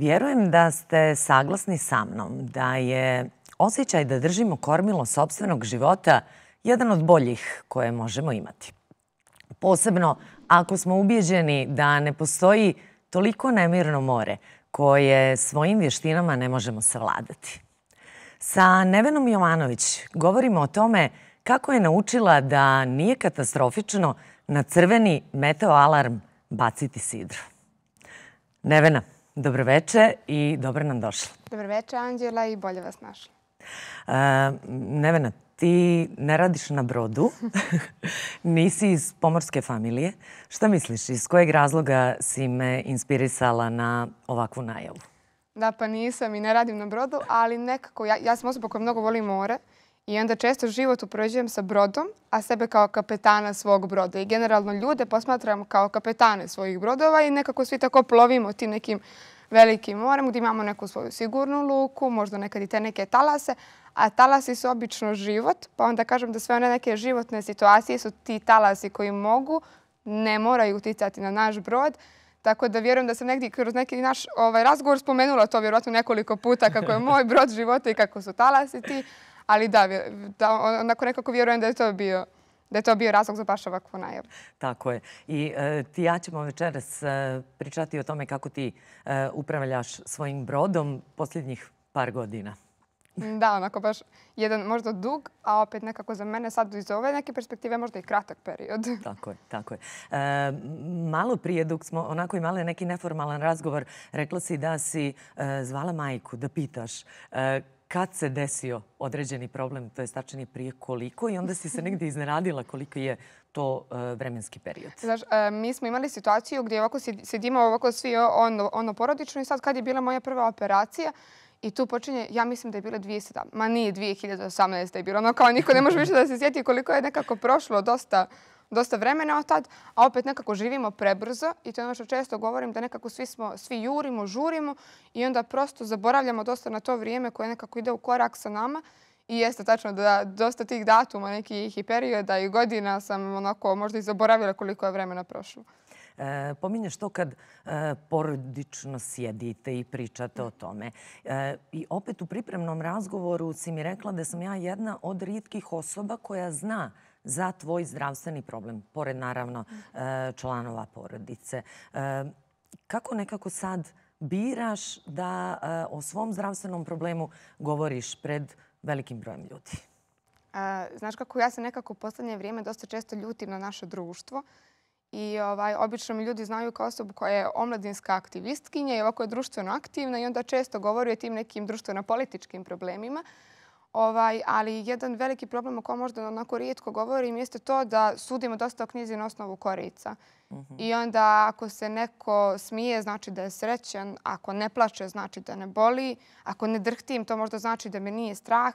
Vjerujem da ste saglasni sa mnom da je osjećaj da držimo kormilo sobstvenog života jedan od boljih koje možemo imati. Posebno ako smo ubijeđeni da ne postoji toliko nemirno more koje svojim vještinama ne možemo savladati. Sa Nevenom Jovanović govorimo o tome kako je naučila da nije katastrofično na crveni meteo alarm baciti sidru. Nevena, Dobroveče i dobro nam došlo. Dobroveče, Anđela, i bolje vas našli. Uh, Nevena, ti ne radiš na brodu, nisi iz pomorske familije. Šta misliš, iz kojeg razloga si me inspirisala na ovakvu najavu? Da, pa nisam i ne radim na brodu, ali nekako, ja, ja sam osoba koja mnogo voli more. I onda često život uprođujem sa brodom, a sebe kao kapetana svog broda. I generalno ljude posmatram kao kapetane svojih brodova i nekako svi tako plovimo tim nekim velikim morem gdje imamo neku svoju sigurnu luku, možda nekad i te neke talase, a talasi su obično život, pa onda kažem da sve one neke životne situacije su ti talasi koji mogu, ne moraju uticati na naš brod. Tako da vjerujem da sam negdje kroz neki naš ovaj, razgovor spomenula to vjerojatno nekoliko puta kako je moj brod života i kako su talasi ti ali da, da, onako nekako vjerujem da je to bio da je to bio razlog za baš ovakvu najavu. Tako je. I e, ti ja ćemo večeras e, pričati o tome kako ti e, upravljaš svojim brodom posljednjih par godina. Da, onako baš jedan možda dug, a opet nekako za mene sad iz ove neke perspektive možda i kratak period. Tako je, tako je. E, malo prije dok smo onako imali neki neformalan razgovor, rekla si da si zvala majku da pitaš kad se desio određeni problem, to je stačanje prije koliko i onda si se negdje iznenadila koliko je to e, vremenski period. Znaš, e, mi smo imali situaciju gdje ovako sedimo ovako svi ono, ono porodično i sad kad je bila moja prva operacija, I tu počinje, ja mislim da je bilo 2017. Ma nije 2018. je bilo, ono kao niko ne može više da se sjeti koliko je nekako prošlo dosta dosta vremena od tad, a opet nekako živimo prebrzo i to je ono što često govorim da nekako svi, smo, svi jurimo, žurimo i onda prosto zaboravljamo dosta na to vrijeme koje nekako ide u korak sa nama I jeste tačno da dosta tih datuma, nekih i perioda i godina sam onako možda i zaboravila koliko je vremena prošlo. E, pominješ to kad e, porodično sjedite i pričate o tome. E, I opet u pripremnom razgovoru si mi rekla da sam ja jedna od ritkih osoba koja zna za tvoj zdravstveni problem, pored naravno e, članova porodice. E, kako nekako sad biraš da e, o svom zdravstvenom problemu govoriš pred velikim brojem ljudi? Znaš kako ja se nekako u poslednje vrijeme dosta često ljutim na naše društvo i ovaj, obično mi ljudi znaju kao osobu koja je omladinska aktivistkinja i ovako je društveno aktivna i onda često govori o tim nekim društveno-političkim problemima. Ovaj, ali jedan veliki problem o kojem možda onako rijetko govorim jeste to da sudimo dosta o knjizi na osnovu korica. Uh I onda ako se neko smije, znači da je srećen. Ako ne plače, znači da ne boli. Ako ne drhtim, to možda znači da me nije strah.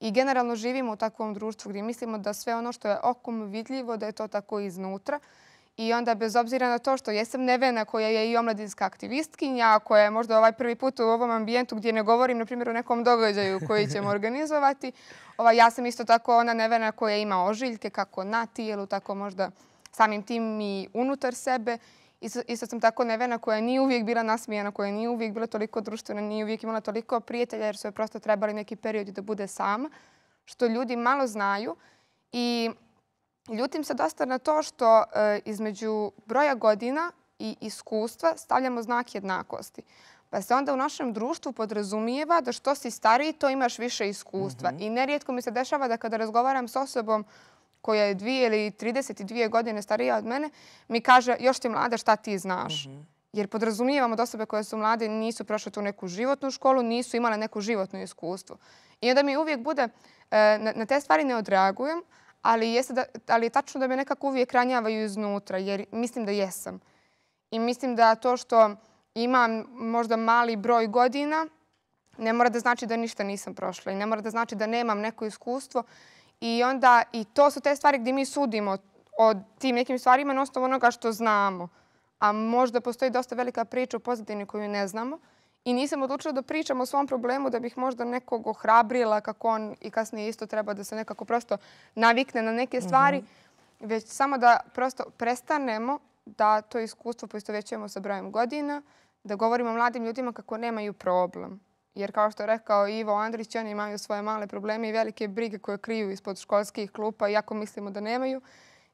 I generalno živimo u takvom društvu gdje mislimo da sve ono što je okom vidljivo, da je to tako iznutra. I onda, bez obzira na to što jesam Nevena, koja je i omladinska aktivistkinja, koja je možda ovaj prvi put u ovom ambijentu gdje ne govorim, na primjer, o nekom događaju koji ćemo organizovati, ova, ja sam isto tako ona Nevena koja ima ožiljke, kako na tijelu, tako možda samim tim i unutar sebe. Isto, sam tako Nevena koja nije uvijek bila nasmijena, koja nije uvijek bila toliko društvena, nije uvijek imala toliko prijatelja jer su joj prosto trebali neki periodi da bude sama, što ljudi malo znaju. I ljutim se dosta na to što e, između broja godina i iskustva stavljamo znak jednakosti. Pa se onda u našem društvu podrazumijeva da što si stariji, to imaš više iskustva. Mhm. I nerijetko mi se dešava da kada razgovaram s osobom koja je dvije ili 32 godine starija od mene, mi kaže još ti mlada šta ti znaš. Mhm. Jer podrazumijevamo da osobe koje su mlade nisu prošle tu neku životnu školu, nisu imale neku životnu iskustvu. I onda mi uvijek bude, e, na te stvari ne odreagujem, ali, jeste da, ali je tačno da me nekako uvijek ranjavaju iznutra, jer mislim da jesam. I mislim da to što imam možda mali broj godina, ne mora da znači da ništa nisam prošla i ne mora da znači da nemam neko iskustvo. I onda i to su te stvari gdje mi sudimo o tim nekim stvarima na osnovu onoga što znamo. A možda postoji dosta velika priča u pozitivni koju ne znamo i nisam odlučila da pričam o svom problemu da bih možda nekog ohrabrila kako on i kasnije isto treba da se nekako prosto navikne na neke mhm. stvari, mm -hmm. već samo da prosto prestanemo da to iskustvo poistovećujemo sa brojem godina, da govorimo mladim ljudima kako nemaju problem. Jer kao što je rekao Ivo Andrić, oni imaju svoje male probleme i velike brige koje kriju ispod školskih klupa, iako mislimo da nemaju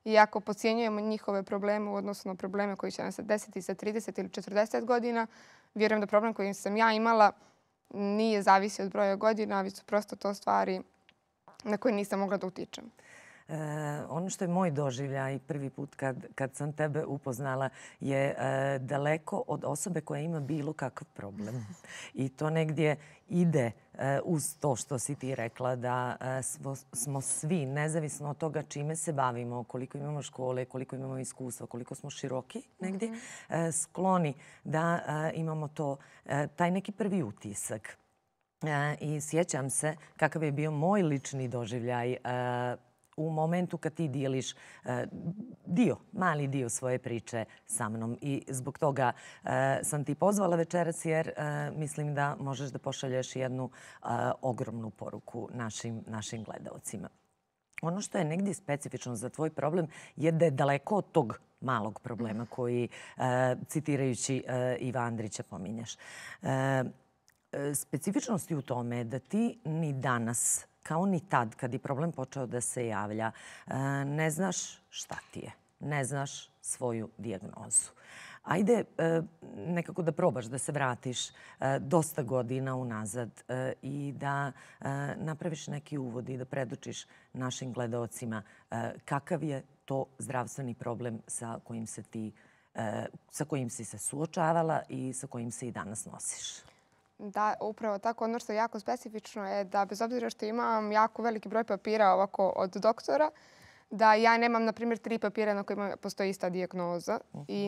iako pocijenjujemo njihove probleme u odnosu na probleme koji će nam se desiti za 30 ili 40 godina, vjerujem da problem koji sam ja imala nije zavisi od broja godina, već su prosto to stvari na koje nisam mogla da utičem. E, ono što je moj doživljaj prvi put kad, kad sam tebe upoznala je e, daleko od osobe koja ima bilo kakav problem. I to negdje ide e, uz to što si ti rekla da smo, svi, nezavisno od toga čime se bavimo, koliko imamo škole, koliko imamo iskustva, koliko smo široki negdje, mhm. skloni da imamo to, taj neki prvi utisak. I sjećam se kakav je bio moj lični doživljaj e, u momentu kad ti dijeliš e, dio, mali dio svoje priče sa mnom. I zbog toga e, sam ti pozvala večeras jer e, mislim da možeš da pošalješ jednu ogromnu poruku našim, našim gledalcima. Ono što je negdje specifično za tvoj problem je da je daleko od tog malog problema koji, citirajući Iva Andrića, pominješ. Specifičnost je u tome da ti ni danas kao ni tad kad je problem počeo da se javlja, e, ne znaš šta ti je, ne znaš svoju diagnozu. Ajde e, nekako da probaš da se vratiš e, dosta godina unazad i da napraviš neki uvod i da predučiš našim gledalcima kakav je to zdravstveni problem sa kojim se ti sa kojim si se suočavala i sa kojim se i danas nosiš. Da, upravo tako. Ono što je jako specifično je da bez obzira što imam jako veliki broj papira ovako od doktora, da ja nemam, na primjer, tri papira na kojima postoji ista diagnoza. Mhm. I,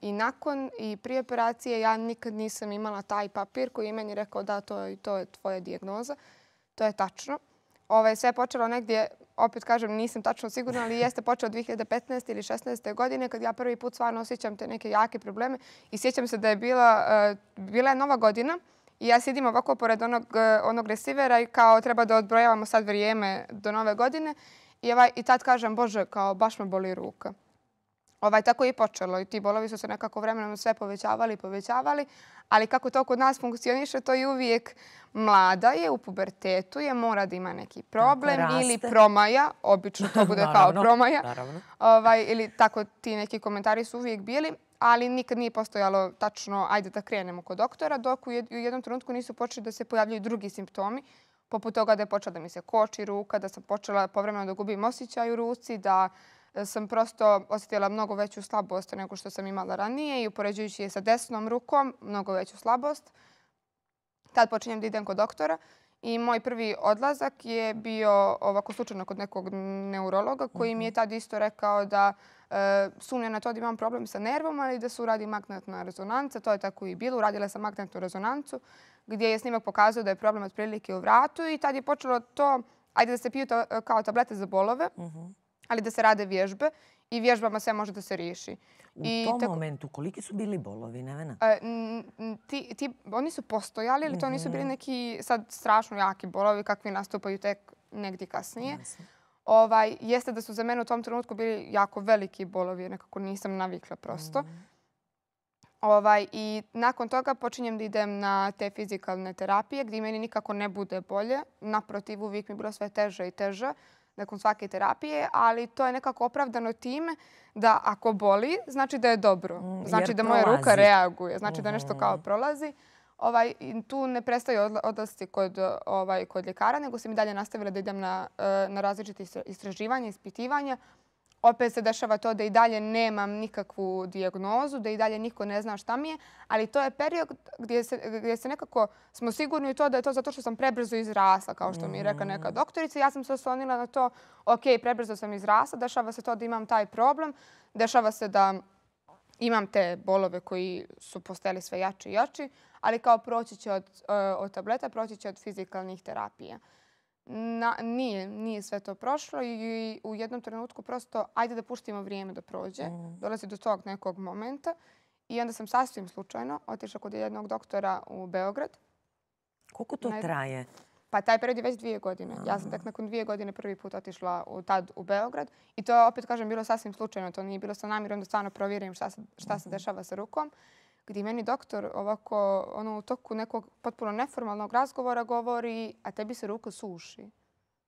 I nakon i prije operacije ja nikad nisam imala taj papir koji je meni rekao da to, to je tvoja diagnoza. To je tačno. Ovo je sve počelo negdje, opet kažem, nisam tačno sigurna, ali jeste počelo 2015. ili 16. godine kad ja prvi put stvarno osjećam te neke jake probleme i sjećam se da je bila, uh, bila je nova godina. I ja sjedim ovako pored onog, e, onog resivera i kao treba da odbrojavamo sad vrijeme do nove godine. I, ovaj, i tad kažem, bože, kao baš me boli ruka. Ovaj, tako je i počelo. I ti bolovi su se nekako vremenom sve povećavali i povećavali. Ali kako to kod nas funkcioniše, to je uvijek mlada je u pubertetu, je mora da ima neki problem ili promaja. Obično to bude kao promaja. Naravno. Ovaj, ili tako ti neki komentari su uvijek bili ali nikad nije postojalo tačno ajde da krenemo kod doktora, dok u jednom trenutku nisu počeli da se pojavljaju drugi simptomi, poput toga da je počela da mi se koči ruka, da sam počela povremeno da gubim osjećaj u ruci, da e, sam prosto osjetila mnogo veću slabost nego što sam imala ranije i upoređujući je sa desnom rukom, mnogo veću slabost. Tad počinjem da idem kod doktora i moj prvi odlazak je bio ovako slučajno kod nekog neurologa koji mi je mhm. tad isto rekao da Eh, sumnja na to da imam problem sa nervom, ali da se uradi magnetna rezonanca. To je tako i bilo. Uradila sam magnetnu rezonancu gdje je snimak pokazao da je problem od prilike u vratu i tad je počelo to, ajde da se piju eh, kao tablete za bolove, mhm. ali da se rade vježbe i vježbama sve može da se riši. U tom momentu koliki su bili bolovi, Nevena? Eh, oni su postojali, ali to nisu bili mhm. neki sad strašno jaki bolovi kakvi nastupaju tek negdje kasnije ovaj, jeste da su za mene u tom trenutku bili jako veliki bolovi, nekako nisam navikla prosto. Mm. Ovaj, I nakon toga počinjem da idem na te fizikalne terapije gdje meni nikako ne bude bolje. Naprotiv, uvijek mi je bilo sve teže i teže nakon svake terapije, ali to je nekako opravdano time da ako boli, znači da je dobro. Mm, znači da moja ruka reaguje, znači da nešto kao mhm. prolazi. Ovaj, tu ne prestaju odlasti ovaj, kod ljekara, nego sam i dalje nastavila da idem na e, različite istraživanja, ispitivanja. Opet se dešava to da i dalje nemam nikakvu diagnozu, da i dalje niko ne zna šta mi je, ali to je period gdje se nekako smo sigurni u to da je to zato što sam prebrzo izrasla, kao što mi je rekla neka mm. doktorica. Ja sam se oslonila na to, ok, prebrzo sam izrasla, dešava se to da imam taj problem, dešava se da imam te bolove koji su postali sve jači i jači, ali kao proći će od, e, od tableta, proći će od fizikalnih terapija. Na, nije, nije sve to prošlo i u jednom trenutku prosto ajde da puštimo vrijeme da prođe. Mm. Dolazi do tog nekog momenta i onda sam sasvim slučajno otišla kod jednog doktora u Beograd. Koliko to traje? Pa taj period je već dvije godine. Ja sam mm. tak nakon dvije godine prvi put otišla u, tad u Beograd i to je opet, kažem, bilo sasvim slučajno. To nije bilo sa namirom da stvarno provjerim šta se, šta se mhm. dešava sa rukom gdje meni doktor ovako, ono, u toku nekog potpuno neformalnog razgovora govori, a tebi se ruka suši.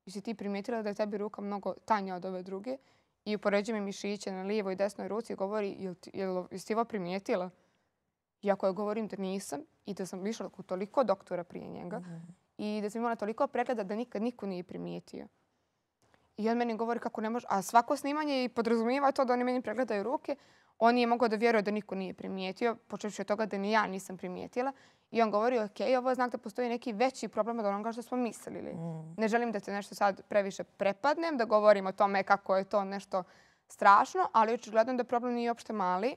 I si ti primijetila da je tebi ruka mnogo tanja od ove druge i upoređuje mišiće na lijevoj i desnoj ruci i govori, jel, jel, jel, jel, ti ovo primijetila? Ja ja govorim da nisam i da sam išla kod toliko doktora prije njega mm -hmm. i da sam imala toliko pregleda da nikad niko nije primijetio. I on meni govori kako ne može, a svako snimanje i podrazumijeva to da oni meni pregledaju ruke, on je mogao da vjeruje da niko nije primijetio, počeoši od toga da ni ja nisam primijetila. I on govori, ok, ovo je znak da postoji neki veći problem od onoga što smo mislili. Mm. Ne želim da te nešto sad previše prepadnem, da govorim o tome kako je to nešto strašno, ali očigledno da problem nije uopšte mali.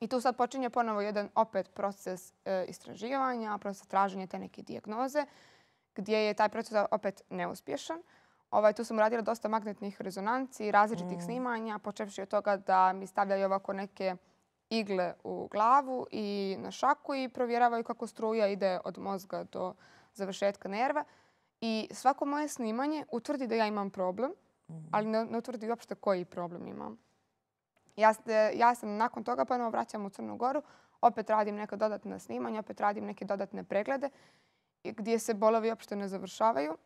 I tu sad počinje ponovo jedan opet proces e, istraživanja, proces traženja te neke dijagnoze, gdje je taj proces opet neuspješan. Ovaj, tu sam radila dosta magnetnih rezonanci, različitih mm. snimanja, počevši od toga da mi stavljaju ovako neke igle u glavu i na šaku i provjeravaju kako struja ide od mozga do završetka nerva. I svako moje snimanje utvrdi da ja imam problem, mm. ali ne, utvrdi uopšte koji problem imam. Ja, e, ja sam nakon toga pa ponovo vraćam u Crnu Goru, opet radim neka dodatna snimanja, opet radim neke dodatne preglede gdje se bolovi uopšte ne završavaju.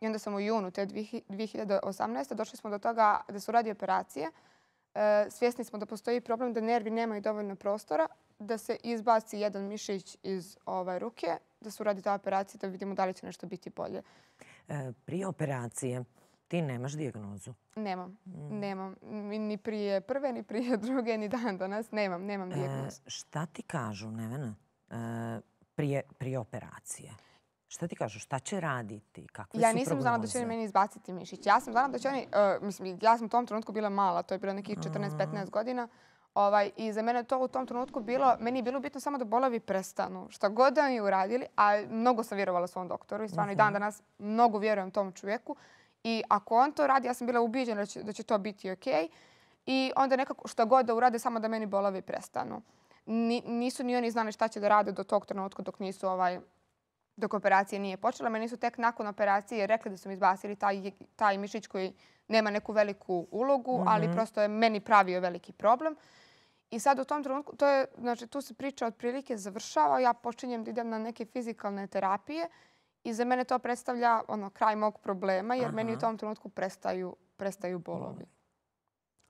I onda sam u junu te 2018. došli smo do toga da su radi operacije. E, svjesni smo da postoji problem da nervi nemaju dovoljno prostora da se izbaci jedan mišić iz ove ovaj, ruke, da se uradi ta operacija, da vidimo da li će nešto biti bolje. E, prije operacije ti nemaš diagnozu? Nemam. Mm. Nemam. Ni prije prve, ni prije druge, ni dan nas. Nemam, nemam e, diagnozu. šta ti kažu, Nevena, e, prije, prije operacije? E, Šta ti kažu? Šta će raditi? Kakve ja su prognoze? Ja nisam znala da će oni meni izbaciti mišić. Ja sam znala da će oni, uh, mislim, ja sam u tom trenutku bila mala, to je bilo nekih 14-15 godina. Ovaj, I za mene to u tom trenutku bilo, meni je bilo bitno samo da bolavi prestanu. Šta god da oni uradili, a mnogo sam vjerovala svom doktoru i stvarno uh -huh. i dan danas mnogo vjerujem tom čovjeku. I ako on to radi, ja sam bila ubiđena da će, da će to biti okej. I onda nekako šta god da urade, samo da meni bolavi prestanu. Ni, nisu ni oni znali šta će da rade do tog trenutka dok nisu ovaj, dok operacija nije počela. Meni su tek nakon operacije rekli da su mi izbasili taj, taj mišić koji nema neku veliku ulogu, mhm. ali prosto je meni pravio veliki problem. I sad u tom trenutku, to je, znači, tu se priča otprilike završava, ja počinjem da idem na neke fizikalne terapije i za mene to predstavlja ono, kraj mog problema jer meni u tom trenutku prestaju, prestaju bolovi.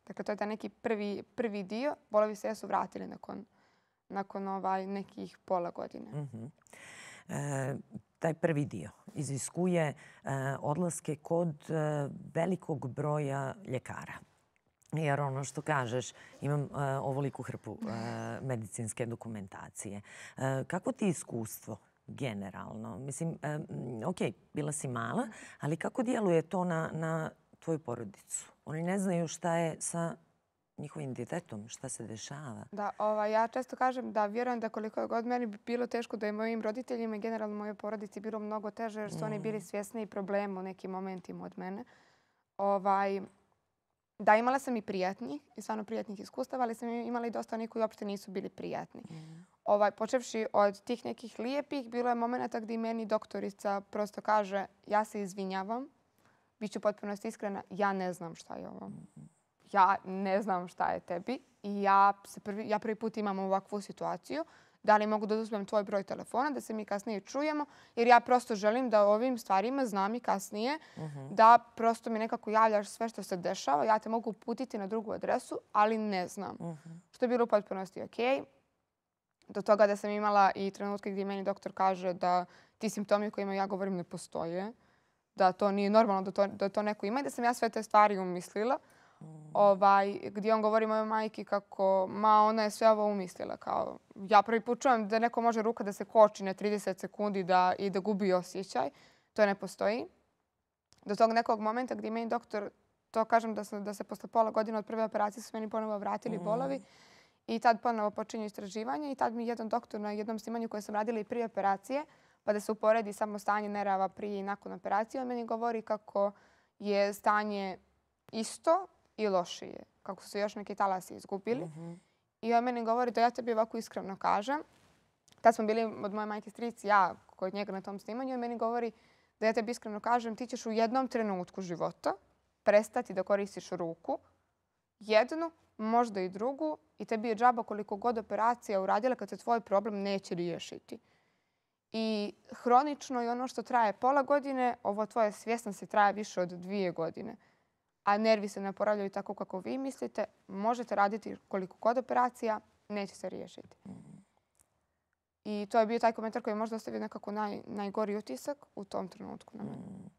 Dakle, to je taj neki prvi, prvi dio. Bolovi se jesu vratili nakon, nakon ovaj nekih pola godine. Mm taj prvi dio iziskuje e, odlaske kod e, velikog broja ljekara. Jer ono što kažeš, imam e, ovoliku hrpu medicinske dokumentacije. Kako ti iskustvo generalno? Mislim, ok, bila si mala, ali kako dijeluje to na tvoju porodicu? Oni ne znaju šta je sa njihovim detetom, šta se dešava. Da, ova, ja često kažem da vjerujem da koliko je god meni bilo teško da je mojim roditeljima i generalno mojoj porodici bilo mnogo teže jer su oni mm. bili svjesni i problem u nekim momentima od mene. Ovaj, Da, imala sam i prijatnih, i stvarno prijatnih iskustava, ali sam imala i dosta onih koji uopšte nisu bili prijatni. Mm. Ovaj, Počevši od tih nekih lijepih, bilo je momenta gdje meni doktorica prosto kaže ja se izvinjavam, bit ću potpuno iskrena, ja ne znam šta je ovo. Mhm ja ne znam šta je tebi i ja, se prvi, ja prvi put imam ovakvu situaciju. Da li mogu da uzmem tvoj broj telefona, da se mi kasnije čujemo? Jer ja prosto želim da ovim stvarima znam i kasnije uh mhm. -huh. da prosto mi nekako javljaš sve što se dešava. Ja te mogu uputiti na drugu adresu, ali ne znam. Uh mhm. -huh. Što je bilo u potpunosti ok. Do toga da sam imala i trenutke gdje meni doktor kaže da ti simptomi o kojima ja govorim ne postoje da to nije normalno da to, da to neko ima i da sam ja sve te stvari umislila ovaj, gdje on govori mojoj majki kako ma ona je sve ovo umislila. Kao, ja prvi put čujem da neko može ruka da se koči na 30 sekundi da, i da gubi osjećaj. To ne postoji. Do tog nekog momenta gdje meni doktor, to kažem da, sam, da se posle pola godina od prve operacije su meni ponovo vratili mm. bolovi. I tad ponovo počinju istraživanje i tad mi jedan doktor na jednom snimanju koje sam radila i prije operacije, pa da se uporedi samo stanje nerava prije i nakon operacije, on meni govori kako je stanje isto, i lošije, kako su još neki talasi izgubili. Mhm. I on meni govori, da ja tebi ovako iskreno kažem, Kad smo bili od moje majke strici, ja kod njega na tom snimanju, on meni govori da ja tebi iskreno kažem, ti ćeš u jednom trenutku života prestati da koristiš ruku, jednu, možda i drugu, i tebi je džaba koliko god operacija uradila kad se tvoj problem neće riješiti. I hronično je ono što traje pola godine, ovo tvoje svjesnosti traje više od dvije godine a nervi se ne poravljaju tako kako vi mislite, možete raditi koliko kod operacija, neće se riješiti. I to je bio taj komentar koji je možda ostavio nekako naj, najgori utisak u tom trenutku na mene. Mm.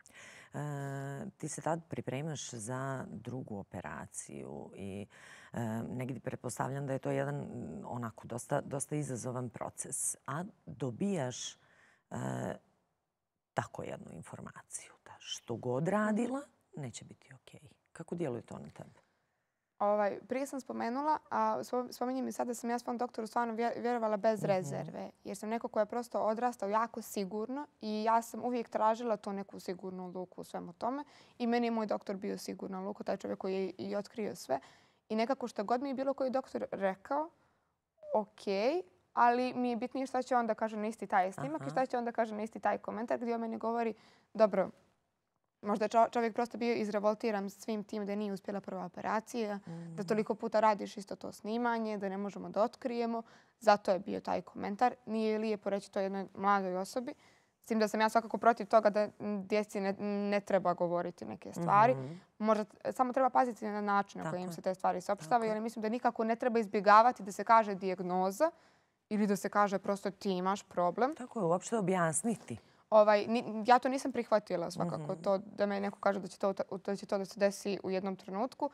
E, ti se tad pripremaš za drugu operaciju i e, negdje pretpostavljam da je to jedan mm, onako dosta, dosta izazovan proces. A dobijaš e, tako jednu informaciju da što god mhm. radila neće biti okej. Okay. Kako djeluje to na tebe? Ovaj, prije sam spomenula, a spominjem i sad da sam ja svom doktoru stvarno vjerovala bez mhm. rezerve. Jer sam neko koja je prosto odrastao jako sigurno i ja sam uvijek tražila tu neku sigurnu luku u svemu tome. I meni je moj doktor bio sigurna luka, taj čovjek koji je i otkrio sve. I nekako što god mi je bilo koji doktor rekao, ok, ali mi je bitnije šta će onda kaže na isti taj snimak Aha. i šta će onda kaže na isti taj komentar gdje on meni govori, dobro, možda je čovjek prosto bio izrevoltiran svim tim da nije uspjela prva operacija, mm. da mhm. toliko puta radiš isto to snimanje, da ne možemo da otkrijemo. Zato je bio taj komentar. Nije je poreći to jednoj mladoj osobi. S tim da sam ja svakako protiv toga da djeci ne, ne treba govoriti neke stvari. Mm -hmm. Možda samo treba paziti na način na kojim se te stvari sopštavaju. Ali mislim da nikako ne treba izbjegavati da se kaže dijagnoza ili da se kaže prosto ti imaš problem. Tako je, uopšte objasniti ovaj, ja to nisam prihvatila svakako, mhm. to da me neko kaže da će, to, da će to da se desi u jednom trenutku.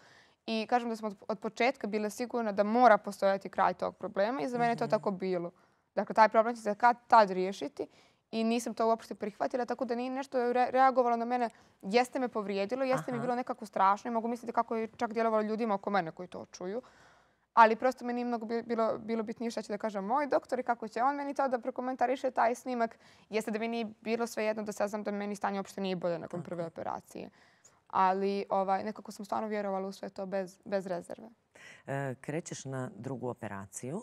I kažem da sam od, od početka bila sigurna da mora postojati kraj tog problema i za mene je to mhm. tako bilo. Dakle, taj problem će se kad tad riješiti i nisam to uopšte prihvatila, tako da nije nešto re, reagovalo na mene. Jeste me povrijedilo, jeste Aha. mi bilo nekako strašno i mogu misliti kako je čak djelovalo ljudima oko mene koji to čuju ali prosto meni je mnogo bilo, bilo bitnije šta ću da kažem moj doktor i kako će on meni to da prokomentariše taj snimak, jeste da mi nije bilo sve jedno da saznam da meni stanje uopšte nije bolje nakon prve operacije. Ali ovaj, nekako sam stvarno vjerovala u sve to bez, bez rezerve. E, krećeš na drugu operaciju.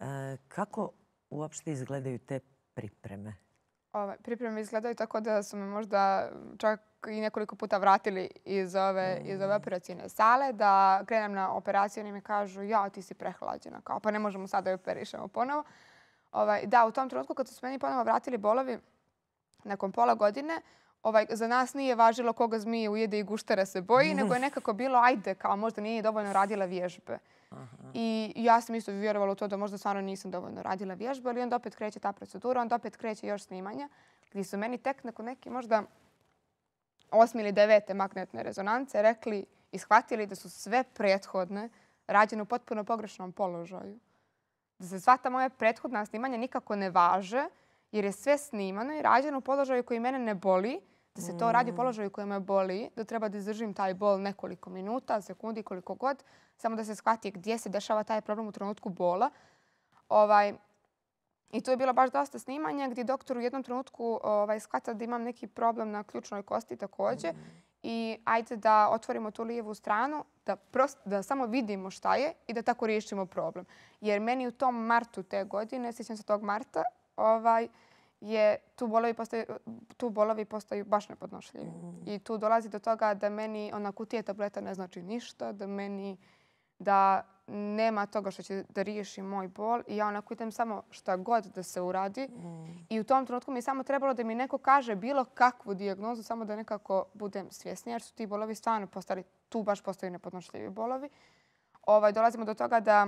E, kako uopšte izgledaju te pripreme? Ovaj, pripreme izgledaju tako da su me možda čak i nekoliko puta vratili iz ove, mm. iz ove mm. operacijne sale da krenem na operaciju. Oni mi kažu, ja, ti si prehlađena. Kao, pa ne možemo sad da operišemo ponovo. Ovaj, da, u tom trenutku kad su meni ponovo vratili bolovi nakon pola godine, ovaj, za nas nije važilo koga zmi ujede i guštara se boji, mm. nego je nekako bilo, ajde, kao možda nije dovoljno radila vježbe. Aha. I ja sam isto vjerovala u to da možda stvarno nisam dovoljno radila vježbe, ali onda opet kreće ta procedura, onda opet kreće još snimanja. gdje su meni tek neko neki možda osme ili devete magnetne rezonance rekli i shvatili da su sve prethodne rađene u potpuno pogrešnom položaju. Da se sva ta moja prethodna snimanja nikako ne važe jer je sve snimano i rađeno u položaju koji mene ne boli, da se to mm. radi u položaju koji me boli, da treba da izdržim taj bol nekoliko minuta, sekundi, koliko god, samo da se shvati gdje se dešava taj problem u trenutku bola. Ovaj, I tu je bilo baš dosta snimanja gdje doktor u jednom trenutku ovaj, shvata da imam neki problem na ključnoj kosti također. Mm -hmm. I ajde da otvorimo tu lijevu stranu, da, prost, da samo vidimo šta je i da tako riješimo problem. Jer meni u tom martu te godine, sjećam se tog marta, ovaj, je tu bolovi, postaju, tu bolovi postaju baš nepodnošljivi. Mm -hmm. I tu dolazi do toga da meni ona kutija tableta ne znači ništa, da meni da nema toga što će da riješi moj bol i ja onako idem samo što god da se uradi. Mm. I u tom trenutku mi je samo trebalo da mi neko kaže bilo kakvu diagnozu, samo da nekako budem svjesni jer su ti bolovi stvarno postali, tu baš postaju nepodnošljivi bolovi. Ovaj, dolazimo do toga da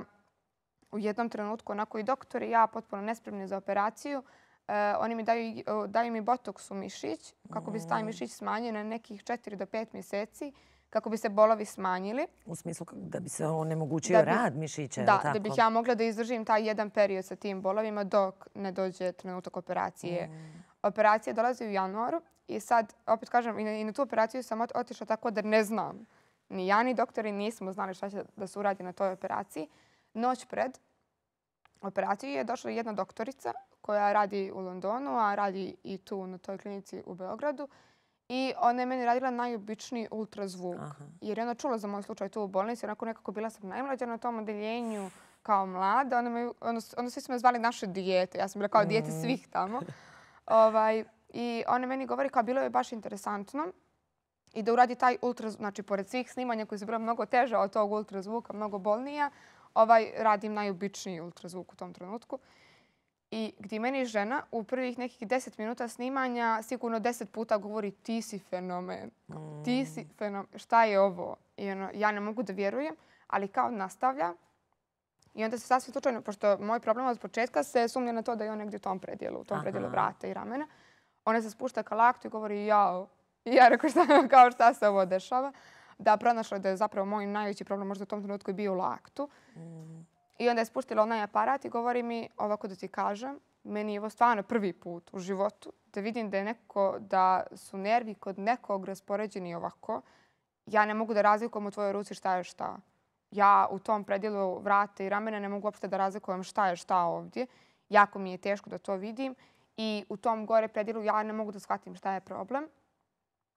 u jednom trenutku onako i doktor i ja potpuno nespremni za operaciju, e, oni mi daju, daju mi botoks u mišić kako bi se taj mm. mišić smanjio na nekih 4 do 5 mjeseci kako bi se bolovi smanjili. U smislu da bi se onemogućio rad mišića. Da, da bih ja mogla da izdržim taj jedan period sa tim bolovima dok ne dođe trenutak operacije. Mm. Operacija dolazi u januaru i sad, opet kažem, i na tu operaciju sam otišla tako da ne znam. Ni ja, ni doktori nismo znali šta će da se uradi na toj operaciji. Noć pred operaciju je došla jedna doktorica koja radi u Londonu, a radi i tu na toj klinici u Beogradu. I ona je meni radila najobičniji ultrazvuk. Jer je ona čula za moj slučaj tu u bolnici. Onako nekako bila sam najmlađa na tom odeljenju kao mlada. Ona me, ono, ono svi su me zvali naše dijete. Ja sam bila kao dijete mm. svih tamo. ovaj, I ona meni govori kao bilo je baš interesantno i da uradi taj ultrazvuk, znači pored svih snimanja koji su bila mnogo teža od tog ultrazvuka, mnogo bolnija, ovaj, radim najobičniji ultrazvuk u tom trenutku i gdje meni žena u prvih nekih deset minuta snimanja sigurno deset puta govori ti si fenomen, ti mm. si fenomen, šta je ovo? I ono, ja ne mogu da vjerujem, ali kao nastavlja. I onda se sasvim slučajno, pošto moj problem od početka se sumnja na to da je on negdje u tom predijelu, u tom Aha. predijelu vrata i ramena. Ona se spušta ka laktu i govori jao. I ja rekao šta, kao šta se ovo dešava. Da, pronašla da je zapravo moj najveći problem možda u tom trenutku je bio u laktu. Mm. I onda je spustila onaj aparat i govori mi, ovako da ti kažem, meni je ovo stvarno prvi put u životu da vidim da, je neko, da su nervi kod nekog raspoređeni ovako. Ja ne mogu da razlikujem u tvojoj ruci šta je šta. Ja u tom predijelu vrata i ramena ne mogu uopšte da razlikujem šta je šta ovdje. Jako mi je teško da to vidim. I u tom gore predijelu ja ne mogu da shvatim šta je problem.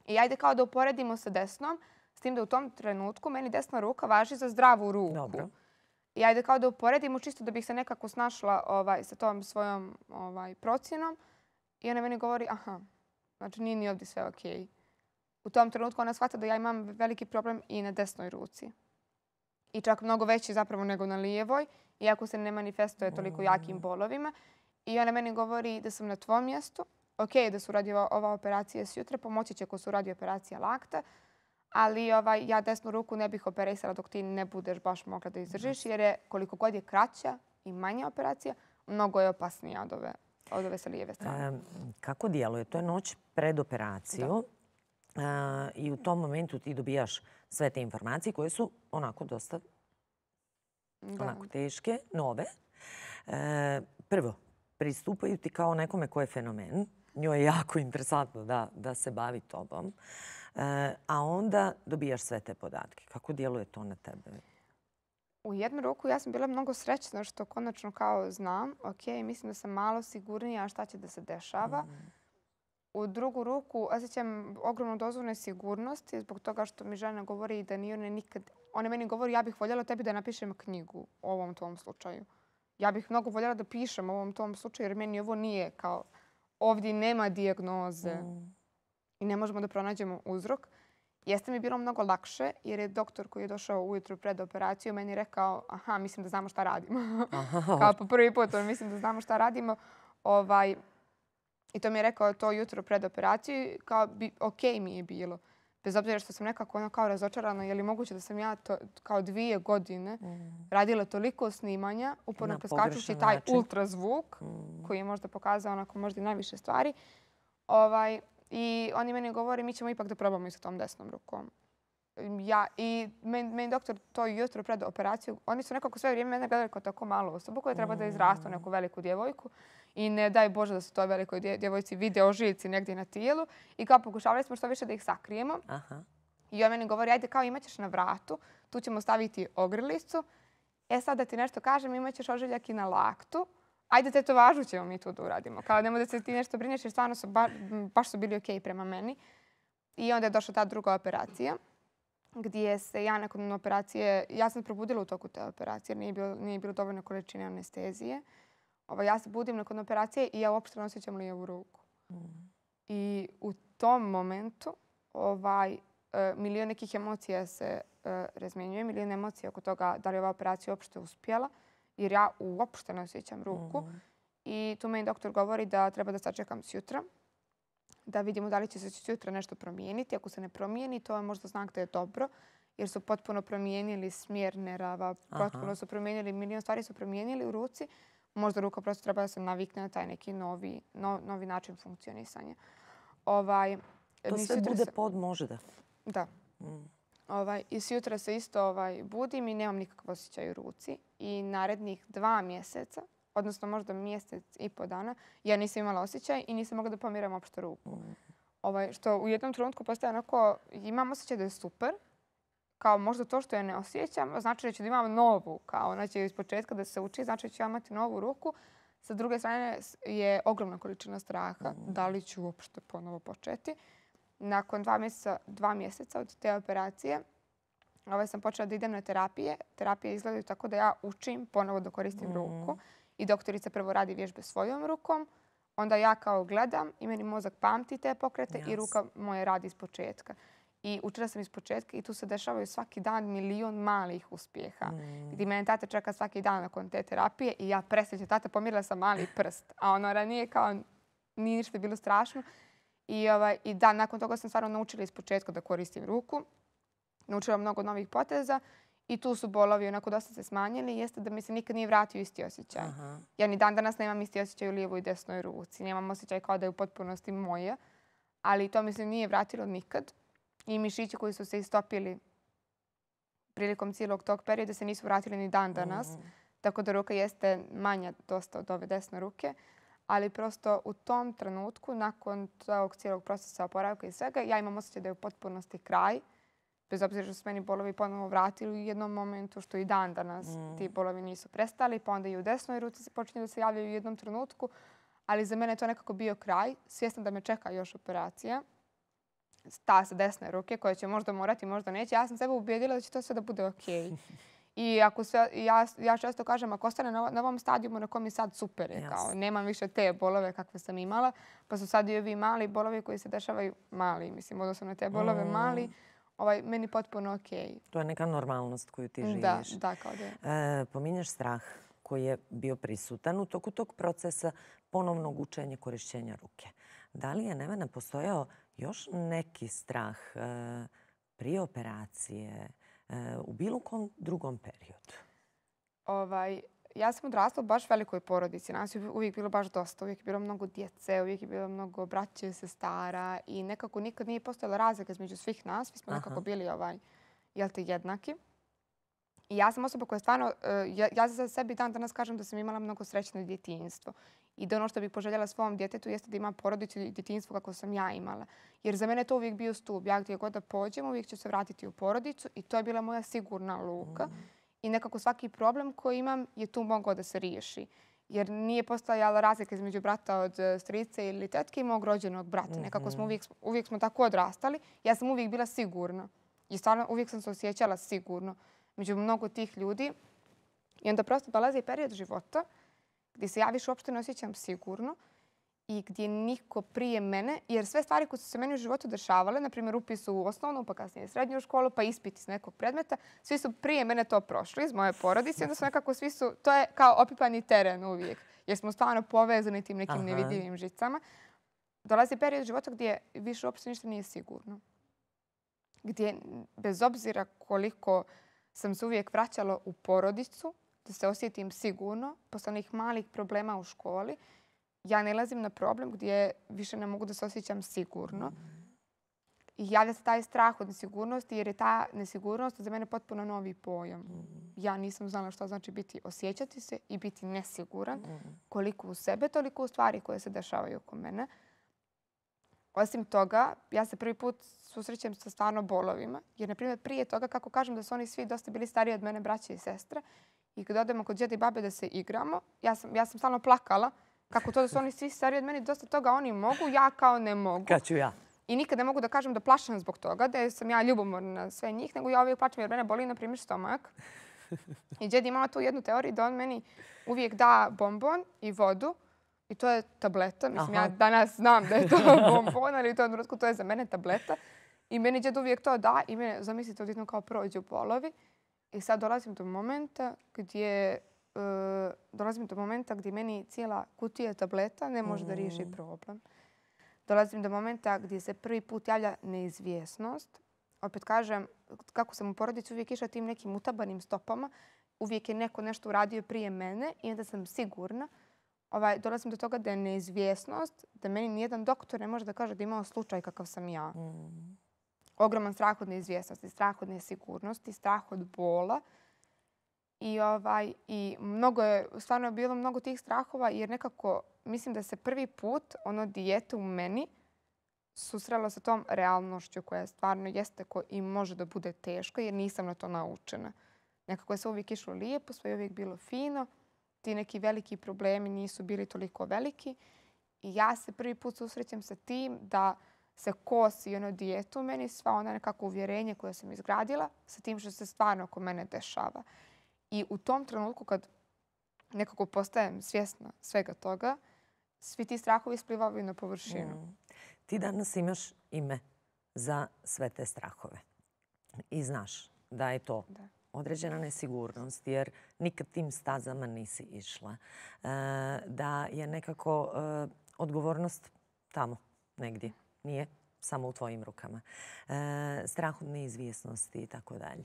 I ajde kao da uporedimo sa desnom, s tim da u tom trenutku meni desna ruka važi za zdravu ruku. Dobro i ajde kao da uporedimo čisto da bih se nekako snašla ovaj, sa tom svojom ovaj, procjenom. I ona meni govori, aha, znači nije ni ovdje sve okej. U tom trenutku ona shvata da ja imam veliki problem i na desnoj ruci. I čak mnogo veći zapravo nego na lijevoj, iako se ne manifestuje toliko mm. jakim bolovima. I ona meni govori da sam na tvom mjestu. Okej da su radi ova operacija s pomoći će ko su radi operacija lakta ali ovaj, ja desnu ruku ne bih operisala dok ti ne budeš baš mogla da izdržiš, jer je koliko god je kraća i manja operacija, mnogo je opasnija od ove, od ove sa lijeve strane. E, kako djeluje? To je noć pred operaciju e, i u tom momentu ti dobijaš sve te informacije koje su onako dosta onako teške, nove. E, prvo, pristupaju ti kao nekome ko je fenomen. Njoj je jako interesantno da, da se bavi tobom. E, a onda dobijaš sve te podatke. Kako djeluje to na tebe? U jednu ruku ja sam bila mnogo srećna što konačno kao znam, ok, mislim da sam malo sigurnija šta će da se dešava. Mm. U drugu ruku osjećam ogromno dozvore sigurnosti zbog toga što mi žena govori da nije ona nikad... Ona meni govori ja bih voljela tebi da napišem knjigu o ovom tom slučaju. Ja bih mnogo voljela da pišem o ovom tom slučaju jer meni ovo nije kao... Ovdje nema diagnoze. Mm i ne možemo da pronađemo uzrok. Jeste mi bilo mnogo lakše jer je doktor koji je došao ujutru pred operaciju meni rekao aha, mislim da znamo šta radimo. Kao po prvi put, mislim da znamo šta radimo. Ovaj, I to mi je rekao to jutro pred operaciju, kao bi, ok mi je bilo. Bez obzira što sam nekako ono kao razočarana, je li moguće da sam ja to, kao dvije godine mm. radila toliko snimanja, uporno preskačući taj ultrazvuk mm. koji je možda pokazao onako možda najviše stvari. Ovaj, I oni meni govore, mi ćemo ipak da probamo i sa tom desnom rukom. Ja, I meni men doktor to jutro pred operaciju, oni su nekako sve vrijeme mene gledali kao tako malu osobu koja treba da izrastu neku veliku djevojku. I ne daj Bože da su toj velikoj djevojci video žici negdje na tijelu. I kao pokušavali smo što više da ih sakrijemo. Aha. I on meni govori, ajde kao imaćeš na vratu, tu ćemo staviti ogrlicu. E sad da ti nešto kažem, imaćeš ožiljak i na laktu ajde te to važu ćemo mi to da uradimo. Kao da se ti nešto brineš jer stvarno su ba, baš su bili okej okay prema meni. I onda je došla ta druga operacija gdje se ja nakon operacije, ja sam probudila u toku te operacije jer nije bilo, nije bilo dovoljno količine anestezije. Ovo, ja se budim nakon operacije i ja uopšte ne osjećam lijevu ruku. I u tom momentu ovaj, e, milion nekih emocija se uh, razmenjuje, milion emocija oko toga da li je ova operacija uopšte uspjela jer ja uopšte ne osjećam ruku. Mm I tu meni doktor govori da treba da sačekam sutra, da vidimo da li će se sutra nešto promijeniti. Ako se ne promijeni, to je možda znak da je dobro, jer su potpuno promijenili smjer nerava, potpuno su promijenili, milion stvari su promijenili u ruci. Možda ruka prosto treba da se navikne na taj neki novi, no, novi način funkcionisanja. Ovaj, to sve bude pod možda. Da. Mm. Ovaj, I s jutra se isto ovaj, budim i nemam nikakve osjećaje u ruci. I narednih dva mjeseca, odnosno možda mjesec i po dana, ja nisam imala osjećaj i nisam mogla da pomiram uopšte ruku. Ovaj, Što u jednom trenutku postaje onako, imam osjećaj da je super, kao možda to što ja ne osjećam, znači da ću da imam novu, kao ona će iz početka da se uči, znači da ću imati novu ruku. Sa druge strane je ogromna količina straha, da li ću uopšte ponovo početi nakon dva mjeseca, dva mjeseca od te operacije ovaj, sam počela da idem na terapije. Terapije izgledaju tako da ja učim ponovo da koristim mm. ruku i doktorica prvo radi vježbe svojom rukom. Onda ja kao gledam i meni mozak pamti te pokrete yes. i ruka moje radi iz početka. I učila sam iz početka i tu se dešavaju svaki dan milion malih uspjeha. Mm. Gdje mene tata čeka svaki dan nakon te terapije i ja presjećam tata, pomirila sam mali prst. A ono ranije kao nije ništa bilo strašno. I, ovaj, i da, nakon toga sam stvarno naučila iz početka da koristim ruku. Naučila mnogo novih poteza i tu su bolovi onako dosta se smanjili. Jeste da mi se nikad nije vratio isti osjećaj. Aha. Ja ni dan danas nemam isti osjećaj u lijevoj i desnoj ruci. Nemam osjećaj kao da je u potpunosti moja. Ali to mi se nije vratilo nikad. I mišiće koji su se istopili prilikom cijelog tog perioda se nisu vratili ni dan danas. Mm. Tako da ruka jeste manja dosta od ove desne ruke ali prosto u tom trenutku, nakon tog cijelog procesa oporavka i svega, ja imam osjećaj da je u potpunosti kraj, bez obzira što su meni bolovi ponovo vratili u jednom momentu, što i dan danas mm. ti bolovi nisu prestali, pa onda i u desnoj ruci se počinje da se javljaju u jednom trenutku, ali za mene to nekako bio kraj. Svjesna da me čeka još operacija, ta sa desne ruke koja će možda morati, možda neće. Ja sam sebe ubijedila da će to sve da bude okej. Okay. I ako sve, ja, ja često kažem, ako ostane na, na ovom stadijumu na kojem je sad super, je, kao, nemam više te bolove kakve sam imala, pa su sad i ovi mali bolovi koji se dešavaju mali, mislim, odnosno na te bolove mm. mali, ovaj, meni potpuno ok. To je neka normalnost koju ti živiš. Da, da, kao da. E, pominješ strah koji je bio prisutan u toku tog procesa ponovnog učenja korišćenja ruke. Da li je Nevena postojao još neki strah e, prije operacije, u bilo kom drugom periodu? Ovaj, ja sam odrasla u baš velikoj porodici. Nas je uvijek bilo baš dosta. Uvijek je bilo mnogo djece, uvijek je bilo mnogo braće i sestara. I nekako nikad nije postojala razlika između svih nas. Mi smo nekako bili ovaj, jel te, jednaki. I ja sam osoba koja stvarno, eh, ja, za sebi dan danas kažem da sam imala mnogo srećno djetinjstvo. I da ono što bih poželjela svom djetetu jeste da ima porodicu i djetinstvo kako sam ja imala. Jer za mene to uvijek bio stup. Ja gdje god da pođem, uvijek ću se vratiti u porodicu i to je bila moja sigurna luka. I nekako svaki problem koji imam je tu mogao da se riješi. Jer nije postojala razlika između brata od e, strice ili tetke i mog rođenog brata. Nekako smo mhm. uvijek, uvijek smo tako odrastali. Ja sam uvijek bila sigurna. I stvarno uvijek sam se osjećala sigurno među mnogo tih ljudi. I onda prosto dolazi period života uh, gdje se ja više uopšte ne osjećam sigurno i gdje niko prije mene, jer sve stvari koje su se meni u životu dešavale, na primjer upis u osnovnu, pa kasnije srednju školu, pa ispit iz nekog predmeta, svi su prije mene to prošli iz moje porodice. Onda su nekako svi su, to je kao opipani teren uvijek, jer smo stvarno povezani tim nekim Aha. nevidljivim žicama. Dolazi period života gdje više uopšte ništa nije sigurno. Gdje bez obzira koliko sam se uvijek vraćala u porodicu, da se osjetim sigurno posle onih malih problema u školi, ja ne lazim na problem gdje više ne mogu da se osjećam sigurno. I da se taj strah od nesigurnosti jer je ta nesigurnost za mene potpuno novi pojam. Ja nisam znala što znači biti osjećati se i biti nesiguran koliko u sebe, toliko u stvari koje se dešavaju oko mene. Osim toga, ja se prvi put susrećem sa stvarno bolovima. Jer, na primjer, prije toga, kako kažem da su oni svi dosta bili stariji od mene, braće i sestre, I kada odemo kod djede i babe da se igramo, ja sam, ja sam stalno plakala kako to da su oni svi stariji od meni, dosta toga oni mogu, ja kao ne mogu. Kad ću ja? I nikad ne mogu da kažem da plašam zbog toga, da sam ja ljubomorna na sve njih, nego ja uvijek plačem jer mene boli, na primjer, stomak. I djede imala tu jednu teoriju da on meni uvijek da bonbon i vodu i to je tableta. Mislim, ja danas znam da je to bonbon, ali to, to je za mene tableta. I meni djede uvijek to da i mene, zamislite, odjedno kao prođe u polovi. I sad dolazim do momenta gdje Uh, dolazim do momenta gdje meni cijela kutija tableta ne može da riješi mhm. problem. Dolazim do momenta gdje se prvi put javlja neizvjesnost. Opet kažem, kako sam u porodici uvijek išla tim nekim utabanim stopama, uvijek je neko nešto uradio prije mene i onda sam sigurna. Ovaj, dolazim do toga da je neizvjesnost, da meni nijedan doktor ne može da kaže da imao slučaj kakav sam ja. Mhm ogroman strah od neizvjesnosti, strah od nesigurnosti, strah od bola. I, ovaj, i mnogo je, stvarno je bilo mnogo tih strahova jer nekako mislim da se prvi put ono dijete u meni susrelo sa tom realnošću koja je stvarno jeste ko i može da bude teško jer nisam na to naučena. Nekako je sve uvijek išlo lijepo, sve je uvijek bilo fino. Ti neki veliki problemi nisu bili toliko veliki. I ja se prvi put susrećem sa tim da se kosi ono dijetu u meni, sva ona nekako uvjerenje koje sam izgradila sa tim što se stvarno oko mene dešava. I u tom trenutku kad nekako postajem svjesna svega toga, svi ti strahovi isplivavaju na površinu. Mm. Ti danas imaš ime za sve te strahove. I znaš da je to da. određena nesigurnost, jer nikad tim stazama nisi išla. E, da je nekako e, odgovornost tamo, negdje nije samo u tvojim rukama. E, strah od neizvjesnosti i tako dalje.